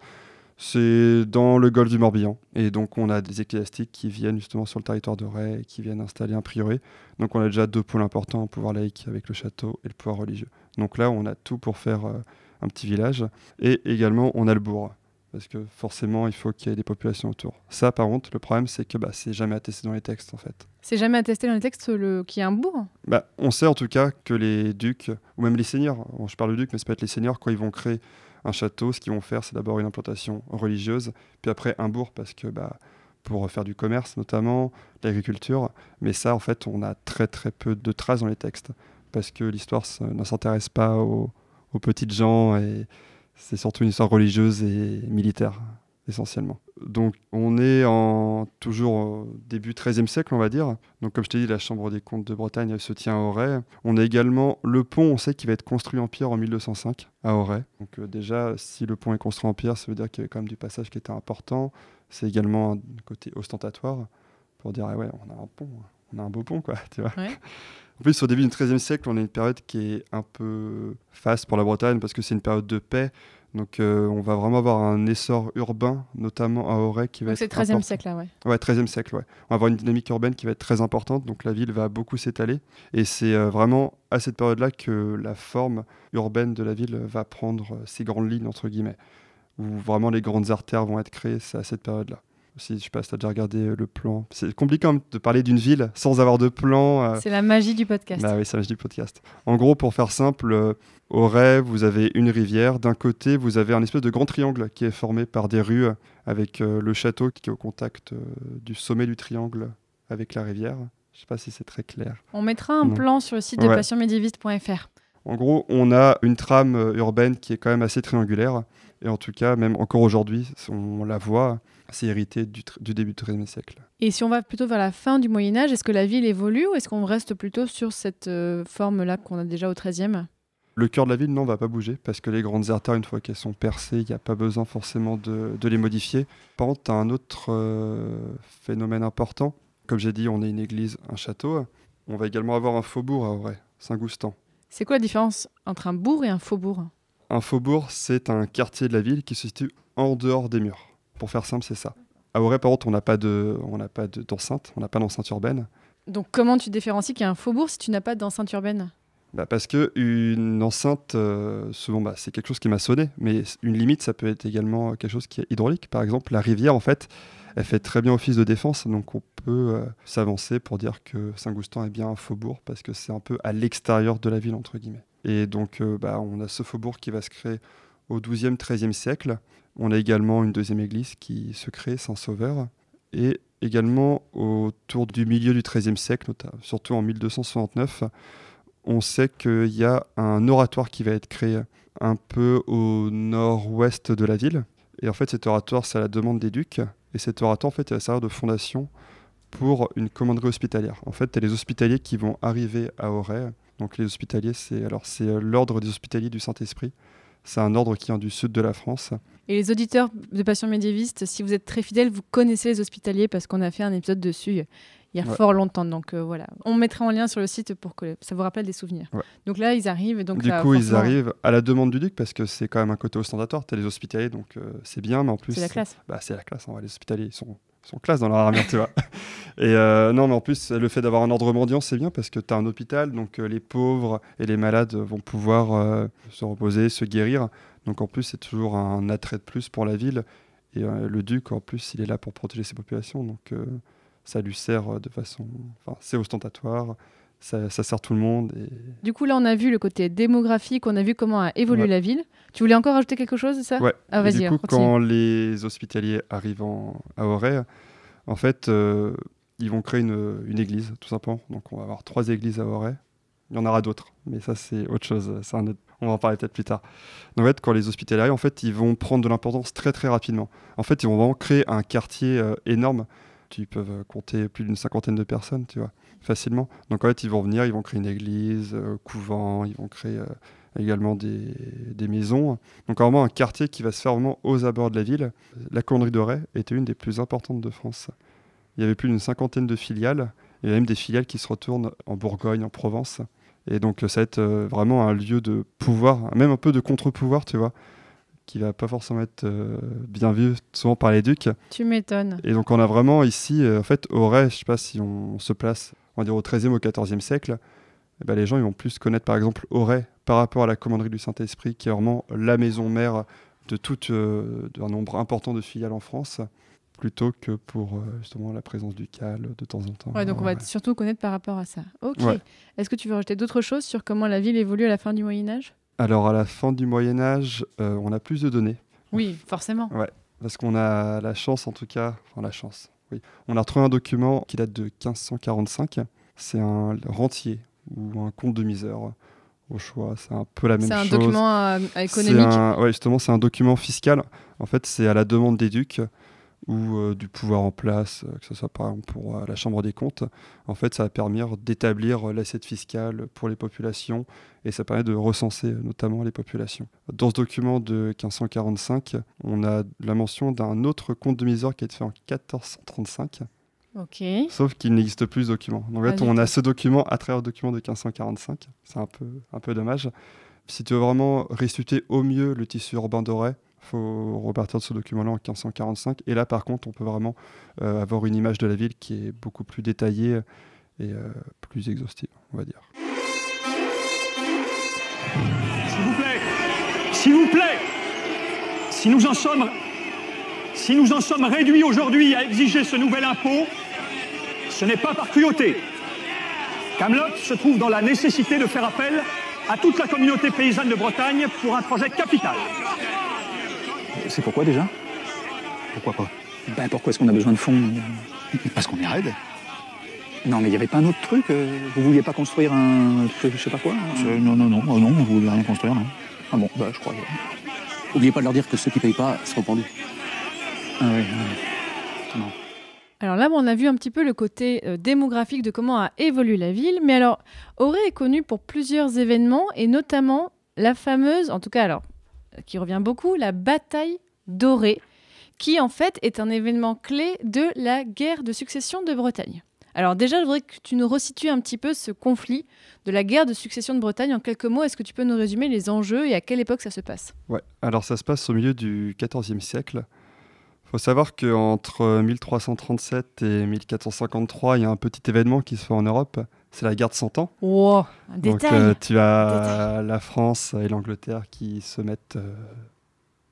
C'est dans le golfe du Morbihan. Et donc, on a des ecclésiastiques qui viennent justement sur le territoire de Ray et qui viennent installer un prieuré. Donc, on a déjà deux pôles importants, le pouvoir laïque avec le château et le pouvoir religieux. Donc là, on a tout pour faire euh, un petit village. Et également, on a le bourg. Parce que forcément, il faut qu'il y ait des populations autour. Ça, par contre, le problème, c'est que bah, c'est jamais attesté dans les textes, en fait. C'est jamais attesté dans les textes le... qu'il y a un bourg bah, On sait en tout cas que les ducs, ou même les seigneurs, je parle de ducs, mais ça peut être les seigneurs, quand ils vont créer un château, ce qu'ils vont faire, c'est d'abord une implantation religieuse, puis après un bourg, parce que bah, pour faire du commerce notamment, l'agriculture. Mais ça, en fait, on a très très peu de traces dans les textes, parce que l'histoire ne s'intéresse pas aux, aux petites gens, et c'est surtout une histoire religieuse et militaire essentiellement. Donc on est en toujours début XIIIe siècle, on va dire. Donc comme je t'ai dit, la Chambre des comptes de Bretagne se tient à Auray. On a également le pont, on sait qu'il va être construit en pierre en 1205 à Auray. Donc euh, déjà, si le pont est construit en pierre, ça veut dire qu'il y avait quand même du passage qui était important. C'est également un côté ostentatoire pour dire, ah ouais, on a un pont, on a un beau pont, quoi, <laughs> En plus, au début du XIIIe siècle, on est une période qui est un peu faste pour la Bretagne parce que c'est une période de paix. Donc euh, on va vraiment avoir un essor urbain, notamment à Auray, qui va C'est le 13e siècle, là, ouais. 13e siècle, ouais. On va avoir une dynamique urbaine qui va être très importante, donc la ville va beaucoup s'étaler. Et c'est euh, vraiment à cette période-là que la forme urbaine de la ville va prendre euh, ses grandes lignes, entre guillemets, où vraiment les grandes artères vont être créées, c'est à cette période-là. Si Je sais pas si tu as déjà regardé euh, le plan. C'est compliqué hein, de parler d'une ville sans avoir de plan. Euh. C'est la magie du podcast. Bah oui, c'est la magie du podcast. En gros, pour faire simple, euh, au rêve, vous avez une rivière. D'un côté, vous avez un espèce de grand triangle qui est formé par des rues avec le château qui est au contact du sommet du triangle avec la rivière. Je sais pas si c'est très clair. On mettra un plan sur le site de passionmedieviste.fr. En gros, on a une trame urbaine qui est quand même assez triangulaire. Et en tout cas, même encore aujourd'hui, on la voit, c'est hérité du, début du XIIIe siècle. Et si on va plutôt vers la fin du Moyen Âge, est-ce que la ville évolue ou est-ce qu'on reste plutôt sur cette euh, forme-là qu'on a déjà au XIIIe le cœur de la ville, non, va pas bouger parce que les grandes artères, une fois qu'elles sont percées, il n'y a pas besoin forcément de, les modifier. Par contre, tu as un autre euh, phénomène important. Comme j'ai dit, on est une église, un château. On va également avoir un faubourg à Auray, Saint-Goustan. C'est quoi la différence entre un bourg et un faubourg un faubourg, c'est un quartier de la ville qui se situe en dehors des murs. Pour faire simple, c'est ça. À Auray, par contre, on n'a pas d'enceinte, on n'a pas d'enceinte urbaine. Donc comment tu différencies qu'il y a un faubourg si tu n'as pas d'enceinte urbaine bah Parce que une enceinte, euh, souvent, bah, c'est quelque chose qui m'a sonné. mais une limite, ça peut être également quelque chose qui est hydraulique. Par exemple, la rivière, en fait, elle fait très bien office de défense, donc on peut euh, s'avancer pour dire que Saint-Goustan est bien un faubourg, parce que c'est un peu à l'extérieur de la ville, entre guillemets. Et donc, euh, bah, on a ce faubourg qui va se créer au 12e, 13 siècle. On a également une deuxième église qui se crée, Saint-Sauveur. Et également, autour du milieu du 13e siècle, surtout en 1269, on sait qu'il y a un oratoire qui va être créé un peu au nord-ouest de la ville. Et en fait, cet oratoire, c'est à la demande des ducs. Et cet oratoire, en fait, il va servir de fondation pour une commanderie hospitalière. En fait, c'est les hospitaliers qui vont arriver à Auray donc les hospitaliers, c'est alors c'est euh, l'ordre des hospitaliers du Saint-Esprit. C'est un ordre qui vient du sud de la France. Et les auditeurs de Passion médiévistes, si vous êtes très fidèles, vous connaissez les hospitaliers parce qu'on a fait un épisode dessus euh, il y a fort longtemps. Donc euh, voilà, on mettra en lien sur le site pour que ça vous rappelle des souvenirs. Donc là, ils arrivent. Donc, du coup, ils arrivent à la demande du duc parce que c'est quand même un côté ostentatoire. Tu as les hospitaliers, donc c'est bien, mais en plus. C'est la classe. Bah, c'est la classe, hein. les hospitaliers, ils sont sont classe dans leur armure, tu vois. <laughs> Et euh, non, mais en plus, le fait d'avoir un ordre mendiant, c'est bien parce que tu as un hôpital, donc euh, les pauvres et les malades vont pouvoir euh, se reposer, se guérir. Donc en plus, c'est toujours un attrait de plus pour la ville. Et le duc, en plus, il est là pour protéger ses populations, donc ça lui sert de façon. Enfin, c'est ostentatoire ça, sert tout le monde. Du coup, là, on a vu le côté démographique, on a vu comment a évolué la ville. Tu voulais encore ajouter quelque chose, ça Ouais. Ah, vas-y. quand les hospitaliers arrivent à Auray, en fait, euh, ils vont créer une, église, tout simplement. Donc, on va avoir trois églises à Auray. Il y en aura d'autres, mais ça, c'est autre chose. Un On va en parler peut-être plus tard. Donc, en fait, quand les hospitaliers arrivent, en fait, ils vont prendre de l'importance très, très rapidement. En fait, ils vont vraiment créer un quartier euh, énorme. Ils peuvent euh, compter plus d'une cinquantaine de personnes, tu vois facilement. Donc en fait, ils vont venir, ils vont créer une église, un euh, couvent, ils vont créer euh, également des, des, maisons. Donc vraiment un quartier qui va se faire vraiment aux abords de la ville. La Condrie d'Auray était une des plus importantes de France. Il y avait plus d'une cinquantaine de filiales, et même des filiales qui se retournent en Bourgogne, en Provence. Et donc ça va être euh, vraiment un lieu de pouvoir, même un peu de contre-pouvoir, tu vois qui va pas forcément être bien vu souvent par les ducs. Tu m'étonnes. Et donc on a vraiment ici, en fait, Auray, je sais pas si on se place on va dire au XIIIe, au XIVe siècle, eh ben, les gens ils vont plus connaître par exemple Auray par rapport à la commanderie du Saint-Esprit, qui est vraiment la maison mère de tout euh, d'un nombre important de filiales en France, plutôt que pour euh, justement la présence du cal de temps en temps. donc on va surtout connaître par rapport à ça. Ok. Est-ce que tu veux rajouter d'autres choses sur comment la ville évolue à la fin du Moyen Âge Alors à la fin du Moyen Âge, euh, on a plus de données. Oui, forcément. parce qu'on a la chance en tout cas, enfin la chance. On a retrouvé un document qui date de 1545. C'est un rentier ou un compte de miseur au choix. C'est un peu la même chose. C'est un document euh, économique. justement, c'est un document fiscal. En fait, c'est à la demande des ducs ou euh, du pouvoir en place, euh, que ce soit par exemple pour euh, la Chambre des comptes, en fait, ça va permettre d'établir l'assiette fiscale pour les populations et ça permet de recenser notamment les populations. Dans ce document de 1545, on a la mention d'un autre compte de misère qui a été fait en 1435. Sauf qu'il n'existe plus ce document. Donc, en fait, ah, on a ce document à travers le document de 1545. C'est un peu, un peu dommage. Si tu veux vraiment restituer au mieux le tissu urbain doré, faut repartir de ce document-là en 1545. Et là, par contre, on peut vraiment euh, avoir une image de la ville qui est beaucoup plus détaillée euh, et euh, plus exhaustive, on va dire. S'il vous plaît, s'il vous plaît, si nous en sommes, si nous en sommes réduits aujourd'hui à exiger ce nouvel impôt, ce n'est pas par cruauté. Camelot se trouve dans la nécessité de faire appel à toute la communauté paysanne de Bretagne pour un projet capital. C'est pourquoi déjà Pourquoi pas ben, pourquoi est-ce qu'on a besoin de fonds Parce qu'on est raide. Non, mais il n'y avait pas un autre truc euh, Vous vouliez pas construire un. je, ne sais pas quoi Non, non, non, non, on voulait rien construire, non. Ah bon, bah je crois. Oubliez pas de leur dire que ceux qui payent pas seront pendus. Ah oui, ah Non. Alors là, on a vu un petit peu le côté euh, démographique de comment a évolué la ville. Mais alors, Auré est connue pour plusieurs événements et notamment la fameuse, en tout cas alors, qui revient beaucoup, la bataille dorée, qui en fait est un événement clé de la guerre de succession de Bretagne. Alors déjà, je voudrais que tu nous resitues un petit peu ce conflit de la guerre de succession de Bretagne en quelques mots. Est-ce que tu peux nous résumer les enjeux et à quelle époque ça se passe Ouais, alors ça se passe au milieu du XIVe siècle. Il faut savoir qu'entre 1337 et 1453, il y a un petit événement qui se fait en Europe c'est la guerre de 100 ans. Wow, un Donc détail. Donc, euh, tu as la France et l'Angleterre qui se mettent euh,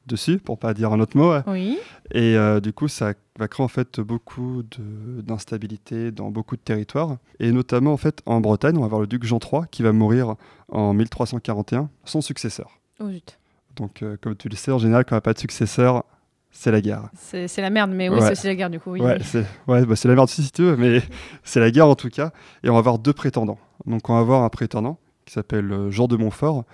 dessus, pour pas dire un autre mot. Oui. Et euh, du coup, ça va créer en fait beaucoup d'instabilité dans beaucoup de territoires. Et notamment en fait en Bretagne, on va avoir le duc Jean III qui va mourir en 1341, son successeur. Oh, zut. Donc comme tu le sais, en général, quand on n'a pas de successeur, c'est la guerre. C'est la merde, mais oui, c'est aussi la guerre du coup. Oui. Ouais, c'est bah, la merde si, tu veux, mais <laughs> c'est la guerre en tout cas. Et on va avoir deux prétendants. Donc on va avoir un prétendant qui s'appelle euh, Jean de Montfort,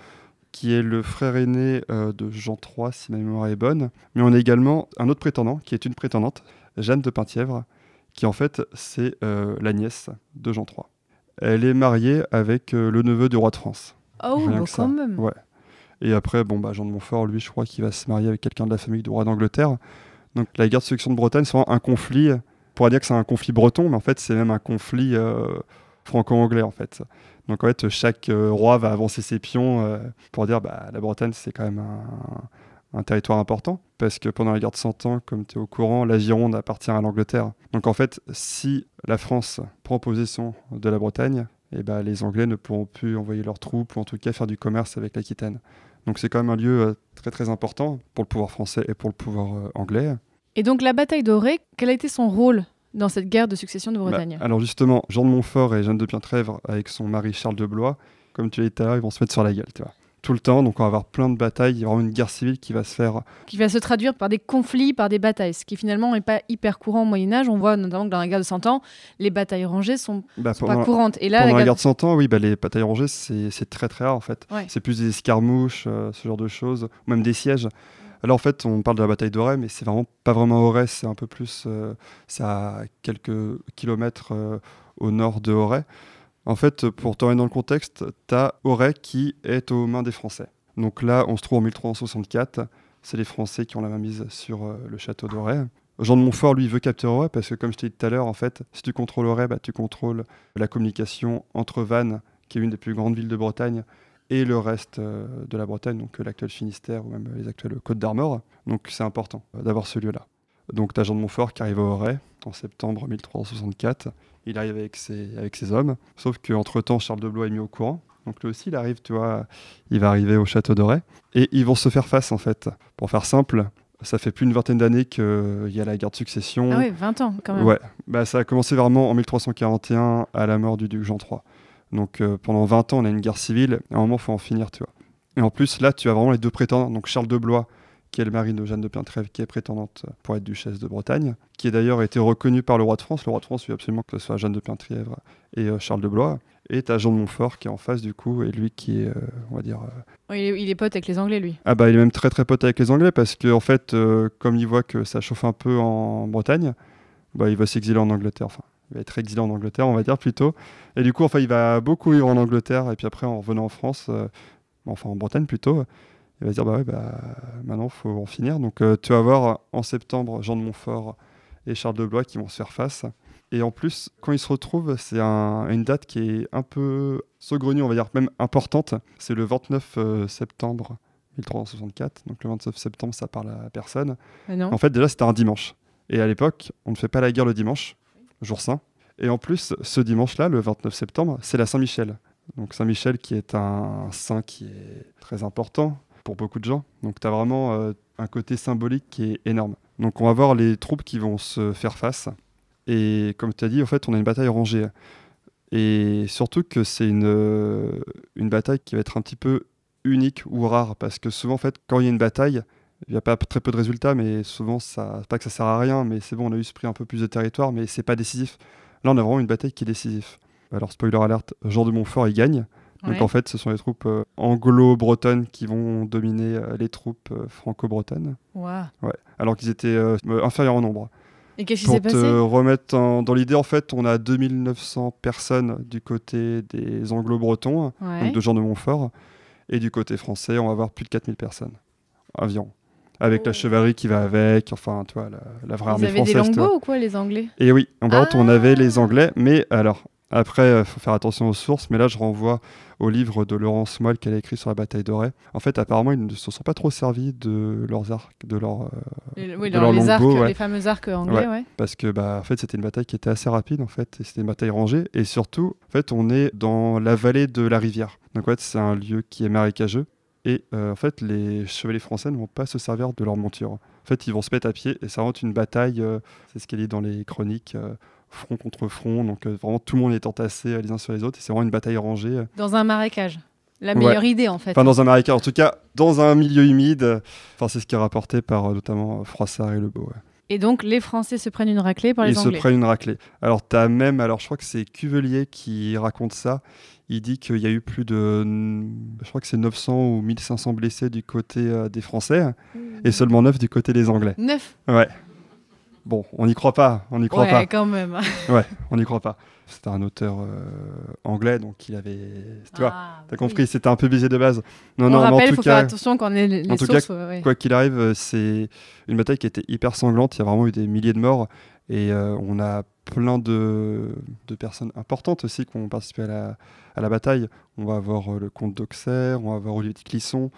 qui est le frère aîné euh, de Jean III, si ma mémoire est bonne. Mais on a également un autre prétendant, qui est une prétendante, Jeanne de Penthièvre, qui en fait c'est euh, la nièce de Jean III. Elle est mariée avec le neveu du roi de France. Oh, bon, bah, quand même. Ouais. Et après, bon, bah, Jean de Montfort, lui, je crois qu'il va se marier avec quelqu'un de la famille du roi d'Angleterre. Donc la guerre de succession de Bretagne, c'est vraiment un conflit. On pourrait dire que c'est un conflit breton, mais en fait, c'est même un conflit euh, franco-anglais, en fait. Donc en fait, chaque euh, roi va avancer ses pions euh, pour dire bah, la Bretagne, c'est quand même un, territoire important. Parce que pendant la guerre de 100 ans, comme tu es au courant, la Gironde appartient à l'Angleterre. Donc en fait, si la France prend possession de la Bretagne, eh ben, les Anglais ne pourront plus envoyer leurs troupes ou en tout cas faire du commerce avec l'Aquitaine. Donc c'est quand même un lieu euh, très très important pour le pouvoir français et pour le pouvoir euh, anglais. Et donc la bataille dorée, quel a été son rôle dans cette guerre de succession de bah, Bretagne Alors justement, Jean de Montfort et Jeanne de Pientrèvre, avec son mari Charles de Blois, comme tu l'as dit ils vont se mettre sur la gueule, tu vois tout le temps. Donc on va avoir plein de batailles. Il y aura une guerre civile qui va se faire. Qui va se traduire par des conflits, par des batailles, ce qui finalement n'est pas hyper courant au Moyen-Âge. On voit notamment que dans la guerre de 100 ans, les batailles rangées sont, bah, sont pas courantes. Et là, pendant la, guerre... de 100 ans, oui, bah, les batailles rangées, c'est très très rare en fait. C'est plus des escarmouches, euh, ce genre de choses, même des sièges. Alors en fait, on parle de la bataille d'Auray, mais c'est vraiment pas vraiment Auray, c'est un peu plus, euh, c'est à quelques kilomètres euh, au nord de Auray. En fait, pour ramener dans le contexte, t'as Auray qui est aux mains des Français. Donc là, on se trouve en 1364. C'est les Français qui ont la main mise sur euh, le château d'Auray. Jean de Montfort, lui, veut capter Auray parce que, comme je t'ai dit tout à l'heure, en fait, si tu contrôles Auray, bah, tu contrôles la communication entre Vannes, qui est une des plus grandes villes de Bretagne, et le reste euh, de la Bretagne, donc euh, l'actuel Finistère ou même les actuelles Côtes d'Armor. Donc c'est important d'avoir ce lieu-là. Donc t'as Jean de Montfort qui arrive à Auray en septembre 1364 il arrive avec ses, hommes. Sauf qu'entre-temps, Charles de Blois est mis au courant. Donc lui aussi, il arrive, tu vois, il va arriver au Château d'Auray. Et ils vont se faire face, en fait. Pour faire simple, ça fait plus d'une vingtaine d'années qu'il euh, y a la guerre de succession. Ah oui, 20 ans quand même. Ouais, bah, ça a commencé vraiment en 1341 à la mort du duc Jean III. Donc euh, pendant 20 ans, on a une guerre civile. À un moment, il faut en finir, tu vois. Et en plus, là, tu as vraiment les deux prétendants. Donc Charles de Blois, qui est le mari de Jeanne de Pintrièvre, qui est prétendante pour être duchesse de Bretagne, qui a d'ailleurs été reconnue par le roi de France. Le roi de France veut absolument que ce soit Jeanne de Pintrièvre et euh, Charles de Blois. Et t'as Jean de Montfort qui est en face du coup, et lui qui est, euh, on va dire... Euh, il, est, pote avec les Anglais, lui. Ah bah il est même très très pote avec les Anglais, parce qu'en en fait, comme il voit que ça chauffe un peu en Bretagne, bah, il va s'exiler en Angleterre. Enfin, il va être exilé en Angleterre, on va dire plutôt. Et du coup, enfin, il va beaucoup vivre en Angleterre, et puis après, en revenant en France, enfin en Bretagne plutôt, il va dire bah bah, maintenant, il faut en finir. Donc, euh, tu vas voir, en septembre Jean de Montfort et Charles de Blois qui vont se faire face. Et en plus, quand ils se retrouvent, c'est une date qui est un peu saugrenue, on va dire même importante. C'est le 29 euh, septembre 1364. Donc, le 29 septembre, ça parle à personne. En fait, déjà, c'était un dimanche. Et à l'époque, on ne fait pas la guerre le dimanche, jour saint. Et en plus, ce dimanche-là, le 29 septembre, c'est la Saint-Michel. Donc Saint-Michel qui est un saint qui est très important, pour beaucoup de gens. Donc tu as vraiment euh, un côté symbolique qui est énorme. Donc on va voir les troupes qui vont se faire face. Et comme tu as dit, en fait, on a une bataille rangée. Et surtout que c'est une, euh, une bataille qui va être un petit peu unique ou rare, parce que souvent, en fait, quand il y a une bataille, il n'y a pas très peu de résultats, mais souvent, ça, pas que ça sert à rien, mais c'est bon, on a eu ce prix un peu plus de territoire, mais c'est pas décisif. Là, on a vraiment une bataille qui est décisive. Alors, spoiler alerte, Jean de Montfort, il gagne. Donc en fait, ce sont les troupes euh, anglo-bretonnes qui vont dominer euh, les troupes euh, franco-bretonnes. Ouais. Alors qu'ils étaient inférieurs en nombre. Et qu'est-ce qui s'est passé Pour te remettre dans l'idée, en fait, on a 2900 personnes du côté des anglo-bretons, donc de Jean de Montfort, et du côté français, on va avoir plus de 4000 personnes environ. Avec la oh. chevalerie qui va avec, enfin, tu vois, la, vraie armée française. Vous avez des longbows ou quoi, les Anglais Et eh oui, en gros, on avait ah. les Anglais, mais alors, après, il euh, faut faire attention aux sources, mais là, je renvoie au livre de Laurence Molle qu'elle a écrit sur la bataille d'Auray. En fait, apparemment, ils ne se sont pas trop servis de leurs arcs, de leurs euh, oui, les, fameux arcs anglais, ouais, Parce que, bah, en fait, c'était une bataille qui était assez rapide, en fait, et c'était une bataille rangée. Et surtout, en fait, on est dans la vallée de la rivière. Donc, en fait, c'est un lieu qui est marécageux. Et euh, en fait, les chevaliers français ne vont pas se servir de leur monture. En fait, ils vont se mettre à pied et ça rentre une bataille, c'est ce qu'elle dit dans les chroniques, front contre front. Donc euh, vraiment, tout le monde est entassé euh, les uns sur les autres. Et c'est vraiment une bataille rangée. Euh. Dans un marécage la meilleure idée en fait. Enfin, dans un marécage, en tout cas, dans un milieu humide. Enfin, c'est ce qui est rapporté par notamment Froissart et Lebeau. Et donc, les Français se prennent une raclée par les Anglais. Ils se prennent une raclée. Alors, tu as même, alors je crois que c'est Cuvelier qui raconte ça. Il dit qu'il y a eu plus de, je crois que c'est 900 ou 1500 blessés du côté des Français mmh. et seulement 9 du côté des Anglais. 9 Ouais. Bon, on n'y croit pas, on n'y croit ouais, pas. quand même. <laughs> ouais, on n'y croit pas. C'était un auteur euh, anglais, donc il avait. Tu vois, ah, t'as compris, c'était un peu biaisé de base. Non, on non, rappelle, il faut faire attention quand on est les, sources. en tout cas, Quoi qu'il arrive, c'est une bataille qui était hyper sanglante. Il y a vraiment eu des milliers de morts et euh, on a plein de, personnes importantes aussi qui ont participé à la, bataille. On va avoir euh, le comte d'Auxerre, on va avoir Olivier de Clisson.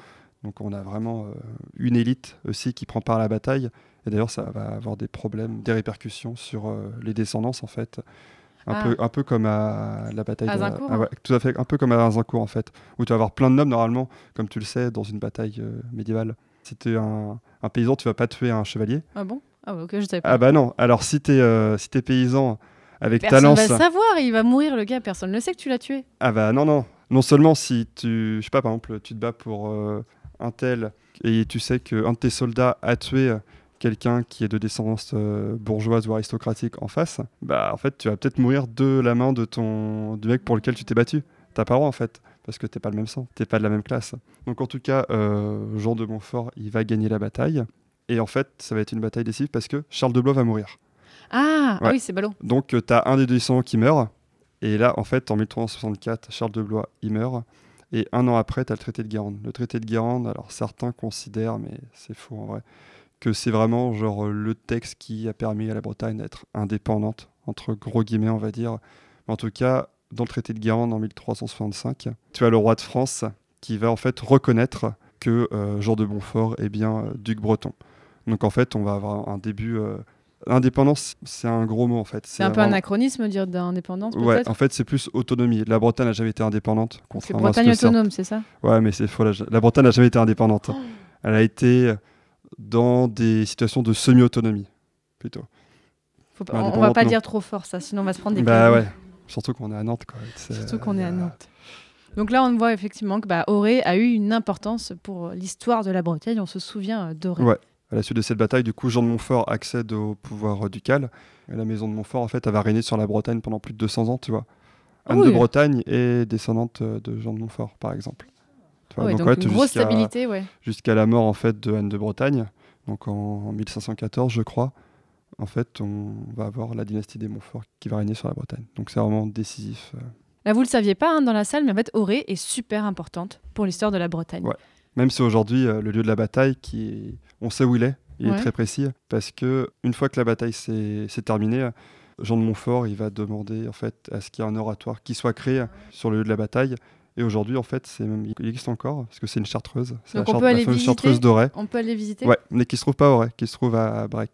Donc on a vraiment une élite aussi qui prend part à la bataille et d'ailleurs, ça va avoir des problèmes, des répercussions sur euh, les descendances, en fait. Un, ah. peu, un peu comme à la bataille à ah hein. Tout à fait, un peu comme à Zincourt, en fait, où tu vas avoir plein de nobles, normalement, comme tu le sais, dans une bataille euh, médiévale. Si tu es un, paysan, tu vas pas tuer un chevalier. Ah bon Ah, ok, je savais pas. Ah bah non, alors si tu es, euh, si es paysan avec talent, ta lance. Personne va savoir, il va mourir le gars, personne ne sait que tu l'as tué. Ah bah non, non. Non seulement si tu. Je sais pas, par exemple, tu te bats pour un tel et tu sais qu'un de tes soldats a tué quelqu'un qui est de descendance euh, bourgeoise ou aristocratique en face, bah en fait tu vas peut-être mourir de la main de ton du mec pour lequel tu t'es battu. ta pas en fait parce que t'es pas le même sang, t'es pas de la même classe. Donc en tout cas, euh, Jean de Montfort il va gagner la bataille et en fait ça va être une bataille décisive parce que Charles de Blois va mourir. Ah, ah oui c'est ballot. Donc tu euh, t'as un des descendants qui meurt et là en fait en 1364 Charles de Blois il meurt. Et un an après, tu as le traité de Guérande. Le traité de Guérande, alors certains considèrent, mais c'est faux en vrai, que c'est vraiment genre euh, le texte qui a permis à la Bretagne d'être indépendante, entre gros guillemets, on va dire. Mais en tout cas, dans le traité de Guérande en 1365, tu as le roi de France qui va en fait reconnaître que Georges euh, Jean de Bonfort est bien euh, duc breton. Donc en fait, on va avoir un début. indépendance, c'est un gros mot en fait. C'est un peu un anachronisme dire d'indépendance Ouais, en fait, c'est plus autonomie. La Bretagne n'a jamais été indépendante. C'est Bretagne autonome, c'est ça Ouais, mais c'est faux. La... Bretagne n'a jamais été indépendante. Oh. Elle a été dans des situations de semi-autonomie, plutôt. on, va pas dire trop fort ça, sinon on va se prendre des Bah ouais, surtout qu'on est à Nantes. Quoi. Surtout qu'on est à Nantes. Donc là, on voit effectivement que bah, Auré a eu une importance pour l'histoire de la Bretagne. On se souvient euh, d'Auré. Ouais. À la suite de cette bataille, du coup, Jean de Montfort accède au pouvoir euh, ducal. Et la maison de Montfort, en fait, avait régné sur la Bretagne pendant plus de 200 ans, tu vois. Anne ah de Bretagne est descendante euh, de Jean de Montfort, par exemple donc, une grosse jusqu'à, stabilité, Jusqu'à la mort en fait de Anne de Bretagne, donc en, 1514, je crois. En fait, on va avoir la dynastie des Montfort qui va régner sur la Bretagne. Donc c'est vraiment décisif. Euh. Là, vous le saviez pas hein, dans la salle, mais en fait, Auray est super importante pour l'histoire de la Bretagne. Même si aujourd'hui, euh, le lieu de la bataille, qui on sait où il est, il est très précis, parce que une fois que la bataille s'est, s'est terminée, Jean de Montfort, il va demander en fait à ce qu'il y ait un oratoire qui soit créé sur le lieu de la bataille et aujourd'hui, en fait, c'est même, il existe encore, parce que c'est une chartreuse. C'est Donc on peut aller chartreuse d'Auray. On peut aller visiter Ouais, mais qui se trouve pas à Auray, qui se trouve à Brech,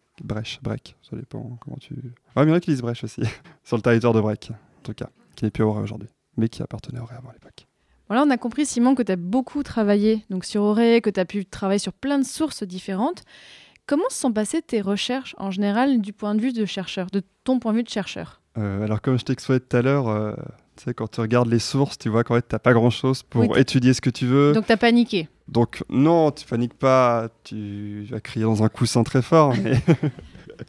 Brech, ça dépend comment tu. Ouais, mais qui Brech aussi, <laughs> sur le territoire de Brech, en tout cas, qui n'est plus à Auray aujourd'hui, mais qui appartenait à Auray avant l'époque. Voilà, on a compris, Simon, que tu as beaucoup travaillé donc sur Auray, que tu as pu travailler sur plein de sources différentes. Comment se sont passées tes recherches en général du point de vue de chercheur, de ton point de vue de chercheur euh, Alors, comme je t'expliquais tout à l'heure, euh, quand tu regardes les sources, tu vois qu'en fait, tu n'as pas grand-chose pour étudier ce que tu veux. Donc, tu as paniqué. Donc, non, tu paniques pas. Tu vas crier dans un coussin très fort. Mais...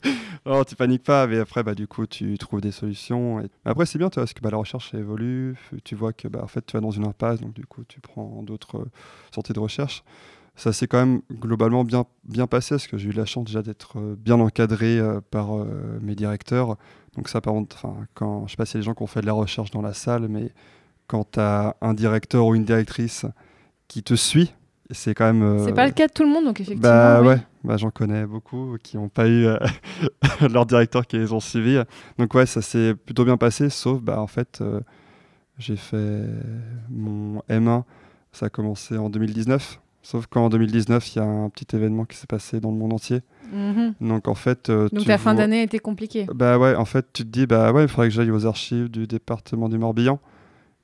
<laughs> non, tu paniques pas. Mais après, bah, du coup, tu trouves des solutions. Et... Après, c'est bien, tu vois, parce que bah, la recherche évolue. Tu vois que, bah, en fait, tu vas dans une impasse. Donc, du coup, tu prends d'autres euh, sorties de recherche ça s'est quand même globalement bien, bien passé parce que j'ai eu la chance déjà d'être euh, bien encadré euh, par mes directeurs donc ça, par contre, quand, je sais pas si les gens qui ont fait de la recherche dans la salle, mais quand tu as un directeur ou une directrice qui te suit, c'est quand même... c'est euh, pas le cas de tout le monde, donc effectivement. Bah ouais, bah, j'en connais beaucoup qui n'ont pas eu euh, <laughs> leur directeur qui les ont suivis. Donc ouais, ça s'est plutôt bien passé, sauf, bah en fait, euh, j'ai fait mon M1, ça a commencé en 2019. Sauf qu'en 2019, il y a un petit événement qui s'est passé dans le monde entier. Mhm. Donc en fait, euh, donc la fin d'année était compliquée. Bah ouais, en fait, tu te dis bah ouais, il faudrait que j'aille aux archives du département du Morbihan.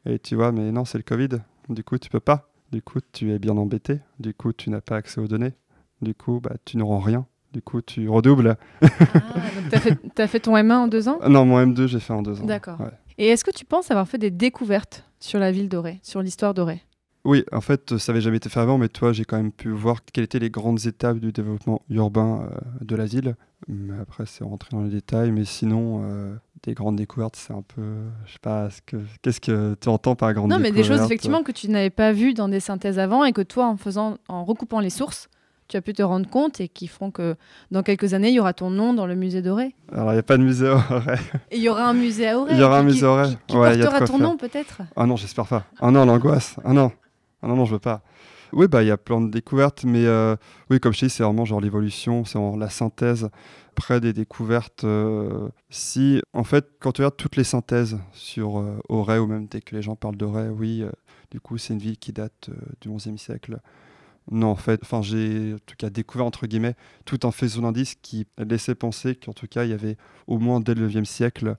Et tu vois, mais non, c'est le Covid. Du coup, tu peux pas. Du coup, tu es bien embêté. Du coup, tu n'as pas accès aux données. Du coup, bah tu rends rien. Du coup, tu redoubles. ah, <laughs> t'as fait, as fait ton M1 en deux ans Non, mon M2, j'ai fait en deux ans. D'accord. Et est-ce que tu penses avoir fait des découvertes sur la ville dorée, sur l'histoire dorée oui, en fait, euh, ça n'avait jamais été fait avant, mais toi, j'ai quand même pu voir quelles étaient les grandes étapes du développement urbain euh, de l'asile. Mais après, c'est rentré dans les détails, mais sinon, euh, des grandes découvertes, c'est un peu. Je sais pas, qu'est-ce que tu entends par grande découverte Non, mais des choses effectivement que tu n'avais pas vues dans des synthèses avant et que toi, en, faisant, en recoupant les sources, tu as pu te rendre compte et qui feront que dans quelques années, il y aura ton nom dans le musée doré. Alors, il n'y a pas de musée doré. Il y aura un musée à Oré. Il y aura un musée à Auray. Qui, qui, ton nom peut-être Ah non, j'espère pas. Ah non, l'angoisse. Ah non. Ah non, non, je veux pas. Oui, bah, il y a plein de découvertes, mais euh, oui, comme je dis, c'est vraiment genre l'évolution, c'est la synthèse près des découvertes. Euh, si, en fait, quand tu regardes toutes les synthèses sur euh, Auray, ou même dès que les gens parlent d'Auray, oui, du coup, c'est une ville qui date du 11e siècle. Non, en fait, enfin, j'ai en tout cas découvert entre guillemets tout un faisceau d'indices qui laissait penser qu'en tout cas, il y avait au moins dès le 9e siècle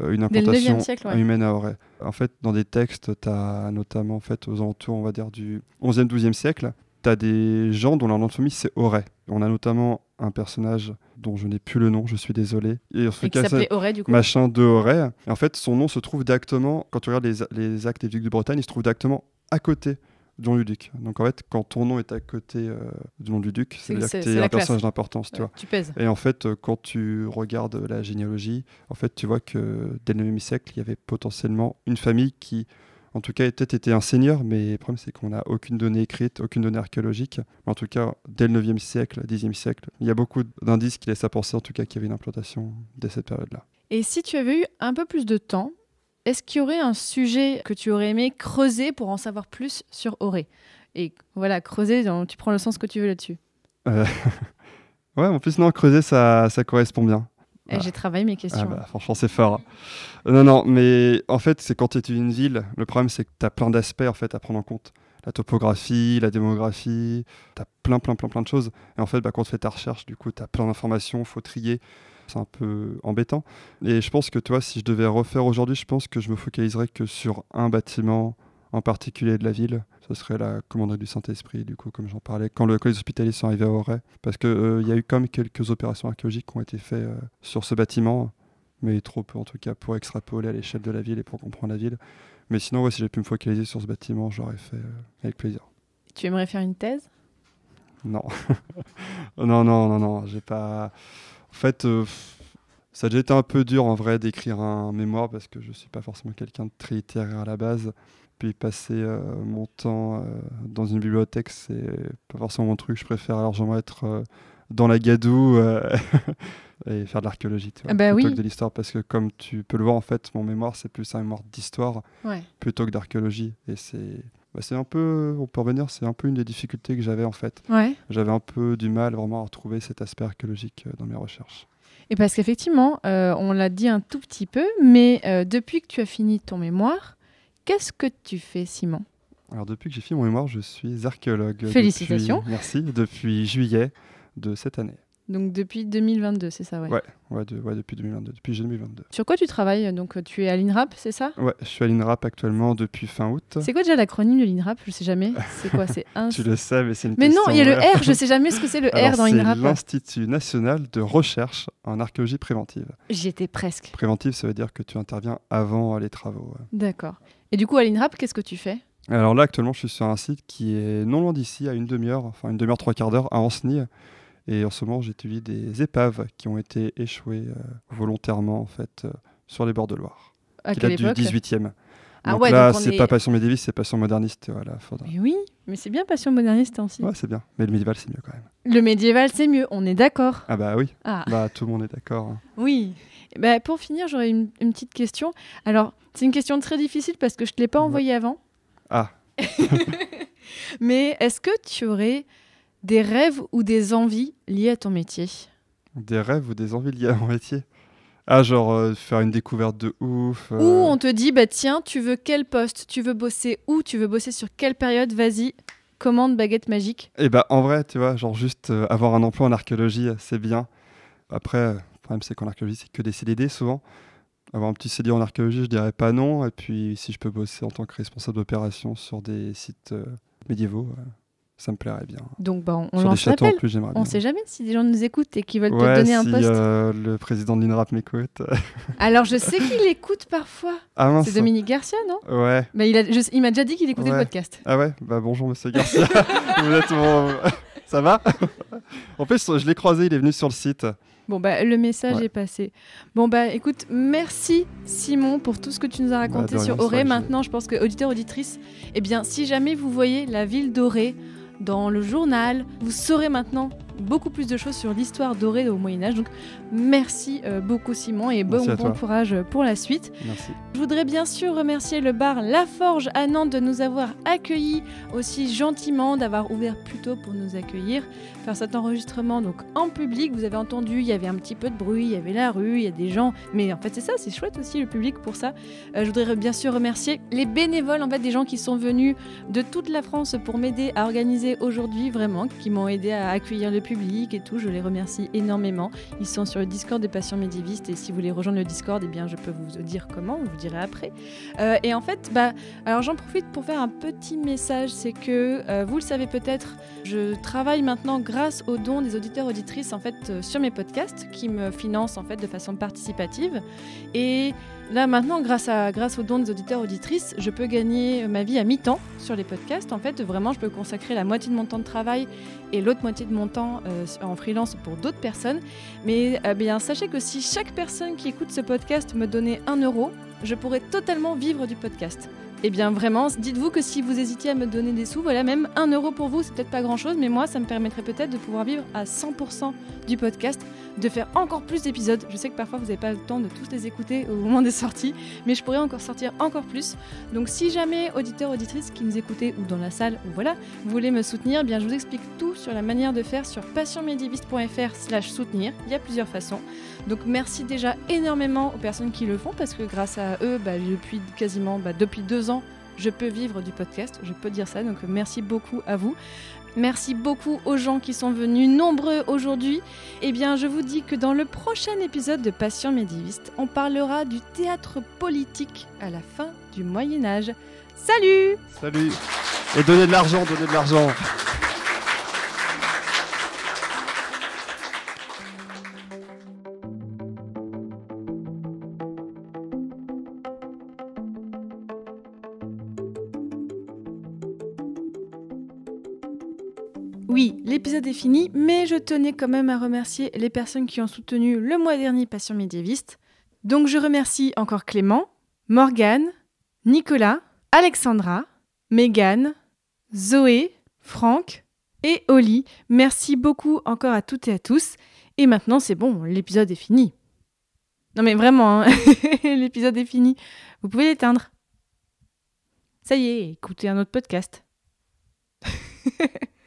euh, une implantation humaine à Auray. En fait, dans des textes, tu as notamment en fait, aux alentours, on va dire, du 11e, 12e siècle, tu as des gens dont leur nom de famille, c'est Auray. On a notamment un personnage dont je n'ai plus le nom, je suis désolé. Et, qui s'appelait Auray, du coup. Machin de Auray. Et en fait, son nom se trouve directement, quand tu regardes les, les actes des ducs de Bretagne, il se trouve directement à côté du nom duc. Donc en fait, quand ton nom est à côté euh, du nom du duc, c'est dire que tu un personnage d'importance, tu vois. Tu pèses. Et en fait, euh, quand tu regardes la généalogie, en fait, tu vois que dès le 9e siècle, il y avait potentiellement une famille qui en tout cas, peut-être était un seigneur, mais le problème, c'est qu'on n'a aucune donnée écrite, aucune donnée archéologique. Mais en tout cas, dès le 9e siècle, 10e siècle, il y a beaucoup d'indices qui laissent à penser, en tout cas, qu'il y avait une implantation dès cette période-là. Et si tu avais eu un peu plus de temps, est-ce qu'il y aurait un sujet que tu aurais aimé creuser pour en savoir plus sur Auré Et voilà, creuser, tu prends le sens que tu veux là-dessus. Euh, <laughs> ouais, en plus, non, creuser, ça, correspond bien. Eh, j'ai travaillé mes questions. Ah bah, franchement, c'est fort. Euh, non, non, mais en fait, c'est quand tu es une ville, le problème, c'est que tu as plein d'aspects en fait, à prendre en compte. La topographie, la démographie, tu as plein, plein, plein, plein de choses. Et en fait, bah, quand tu fais ta recherche, du coup, tu as plein d'informations, il faut trier c'est un peu embêtant. Et je pense que toi, si je devais refaire aujourd'hui, je pense que je me focaliserais que sur un bâtiment en particulier de la ville. Ce serait la commanderie du Saint-Esprit, du coup, comme j'en parlais, quand le hospitaliers sont arrivés à Auray. Parce qu'il euh, il y a eu quand même quelques opérations archéologiques qui ont été faites euh, sur ce bâtiment, mais trop peu en tout cas pour extrapoler à l'échelle de la ville et pour comprendre la ville. Mais sinon, ouais, si j'ai pu me focaliser sur ce bâtiment, j'aurais fait euh, avec plaisir. Tu aimerais faire une thèse non. non. <laughs> non, non, non, non, j'ai pas. En fait, euh, ça a déjà été un peu dur en vrai d'écrire un mémoire parce que je ne suis pas forcément quelqu'un de très littéraire à la base. Puis passer euh, mon temps euh, dans une bibliothèque, c'est pas forcément mon truc. Je préfère largement être dans la gadoue <laughs> et faire de l'archéologie ah bah plutôt oui. que de l'histoire parce que comme tu peux le voir en fait mon mémoire c'est plus un mémoire d'histoire plutôt que d'archéologie et c'est bah, c'est un peu, on peut revenir, c'est un peu une des difficultés que j'avais en fait. J'avais un peu du mal vraiment à retrouver cet aspect archéologique euh, dans mes recherches. Et parce qu'effectivement, euh, on l'a dit un tout petit peu, mais euh, depuis que tu as fini ton mémoire, qu'est-ce que tu fais, Simon Alors depuis que j'ai fini mon mémoire, je suis archéologue. Félicitations. merci. Depuis juillet de cette année. Donc depuis 2022, c'est ça, ouais. Ouais, ouais, depuis 2022, depuis 2022. Sur quoi tu travailles euh, Donc euh, tu es à l'INRAP, c'est ça Ouais, je suis à l'INRAP actuellement depuis fin août. C'est quoi déjà l'acronyme de l'INRAP Je sais jamais. C'est quoi C'est un. <laughs> tu le sais, mais c'est une. Mais non, il y a le R. je sais jamais <laughs> ce que c'est le R dans l'INRAP. C'est l'Institut national de recherche en archéologie préventive. J'y étais presque. Préventive, ça veut dire que tu interviens avant les travaux. D'accord. Et du coup, à l'INRAP, qu'est-ce que tu fais alors là, actuellement, je suis sur un site qui est non loin d'ici, à une demi-heure, enfin une demi-heure, trois quarts d'heure, à et en ce moment, j'étudie des épaves qui ont été échouées euh, volontairement en fait euh, sur les bords de Loire. À date du 18e. Ah c'est pas passion médiéviste, c'est passion moderniste. Voilà, oui, mais c'est bien passion moderniste hein, aussi. Ouais, c'est bien. Mais le médiéval, c'est mieux quand même. Le médiéval, c'est mieux, on est d'accord. Ah bah oui. Ah. Bah, tout le monde est d'accord. Hein. Oui. Eh bah, pour finir, j'aurais une, petite question. Alors, c'est une question très difficile parce que je ne te l'ai pas envoyée avant. Ah. <laughs> mais est-ce que tu aurais des rêves ou des envies liées à ton métier Des rêves ou des envies liées à mon métier ah, genre euh, faire une découverte de ouf. Ou euh. on te dit, bah tiens, tu veux quel poste Tu veux bosser où Tu veux bosser sur quelle période Vas-y, commande baguette magique. Eh bien, bah, en vrai, tu vois, genre juste euh, avoir un emploi en archéologie, c'est bien. Après, le problème, c'est qu'en archéologie, c'est que des CDD souvent. Avoir un petit CD en archéologie, je dirais pas non. Et puis, si je peux bosser en tant que responsable d'opération sur des sites médiévaux, ça me plairait bien. Donc bon, bah, on, lance On sait jamais si des gens nous écoutent et qui veulent te donner un poste. Euh, le président de l'INRAP m'écoute. <laughs> Alors je sais qu'il écoute parfois. Ah, c'est Dominique Garcia, non Ouais. Mais bah, il, il m'a déjà dit qu'il écoutait le podcast. Ah ouais Bah bonjour monsieur Garcia. <laughs> Vous êtes <laughs> ça va En plus, je l'ai croisé, il est venu sur le site. Bon, bah, le message est passé. Bon, bah, écoute, merci Simon pour tout ce que tu nous as bah, raconté sur Auré. Maintenant, je pense que auditeur, auditrice, eh bien, si jamais vous voyez la ville d'Auré, dans le journal. Vous saurez maintenant beaucoup plus de choses sur l'histoire dorée au Moyen Âge. Donc merci euh, beaucoup Simon et bon, courage pour la suite. Merci. Je voudrais bien sûr remercier le bar La Forge à Nantes de nous avoir accueillis aussi gentiment, d'avoir ouvert plus tôt pour nous accueillir, faire cet enregistrement donc en public. Vous avez entendu, il y avait un petit peu de bruit, il y avait la rue, il y a des gens, mais en fait c'est ça, c'est chouette aussi le public pour ça. Euh, je voudrais bien sûr remercier les bénévoles, en fait des gens qui sont venus de toute la France pour m'aider à organiser aujourd'hui vraiment, qui m'ont aidé à accueillir le public public et tout. Je les remercie énormément. Ils sont sur le Discord des patients médiévistes et si vous voulez rejoindre le Discord, et eh bien, je peux vous dire comment, vous dirai après. Euh, et en fait, bah, alors j'en profite pour faire un petit message, c'est que euh, vous le savez peut-être, je travaille maintenant grâce aux dons des auditeurs auditrices en fait euh, sur mes podcasts qui me financent en fait de façon participative et Là maintenant, grâce, à, grâce aux dons des auditeurs auditrices, je peux gagner ma vie à mi-temps sur les podcasts. En fait, vraiment, je peux consacrer la moitié de mon temps de travail et l'autre moitié de mon temps euh, en freelance pour d'autres personnes. Mais eh bien, sachez que si chaque personne qui écoute ce podcast me donnait un euro, je pourrais totalement vivre du podcast. Eh bien vraiment, dites-vous que si vous hésitiez à me donner des sous, voilà même un euro pour vous, c'est peut-être pas grand-chose, mais moi, ça me permettrait peut-être de pouvoir vivre à 100% du podcast de faire encore plus d'épisodes. Je sais que parfois vous n'avez pas le temps de tous les écouter au moment des sorties, mais je pourrais encore sortir encore plus. Donc si jamais auditeurs, auditrices qui nous écoutait ou dans la salle, voilà, vous voulez me soutenir, eh bien je vous explique tout sur la manière de faire sur passionmédiviste.fr slash soutenir. Il y a plusieurs façons. Donc merci déjà énormément aux personnes qui le font parce que grâce à eux, bah, depuis quasiment bah, depuis deux ans, je peux vivre du podcast, je peux dire ça, donc merci beaucoup à vous. Merci beaucoup aux gens qui sont venus nombreux aujourd'hui. Eh bien, je vous dis que dans le prochain épisode de Passion médiéviste, on parlera du théâtre politique à la fin du Moyen Âge. Salut Salut Et donnez de l'argent, donnez de l'argent fini, mais je tenais quand même à remercier les personnes qui ont soutenu le mois dernier Passion médiéviste. Donc je remercie encore Clément, Morgane, Nicolas, Alexandra, Megan, Zoé, Franck et Oli. Merci beaucoup encore à toutes et à tous. Et maintenant, c'est bon, l'épisode est fini. Non mais vraiment, hein, <laughs> l'épisode est fini. Vous pouvez l'éteindre. Ça y est, écoutez un autre podcast. <laughs>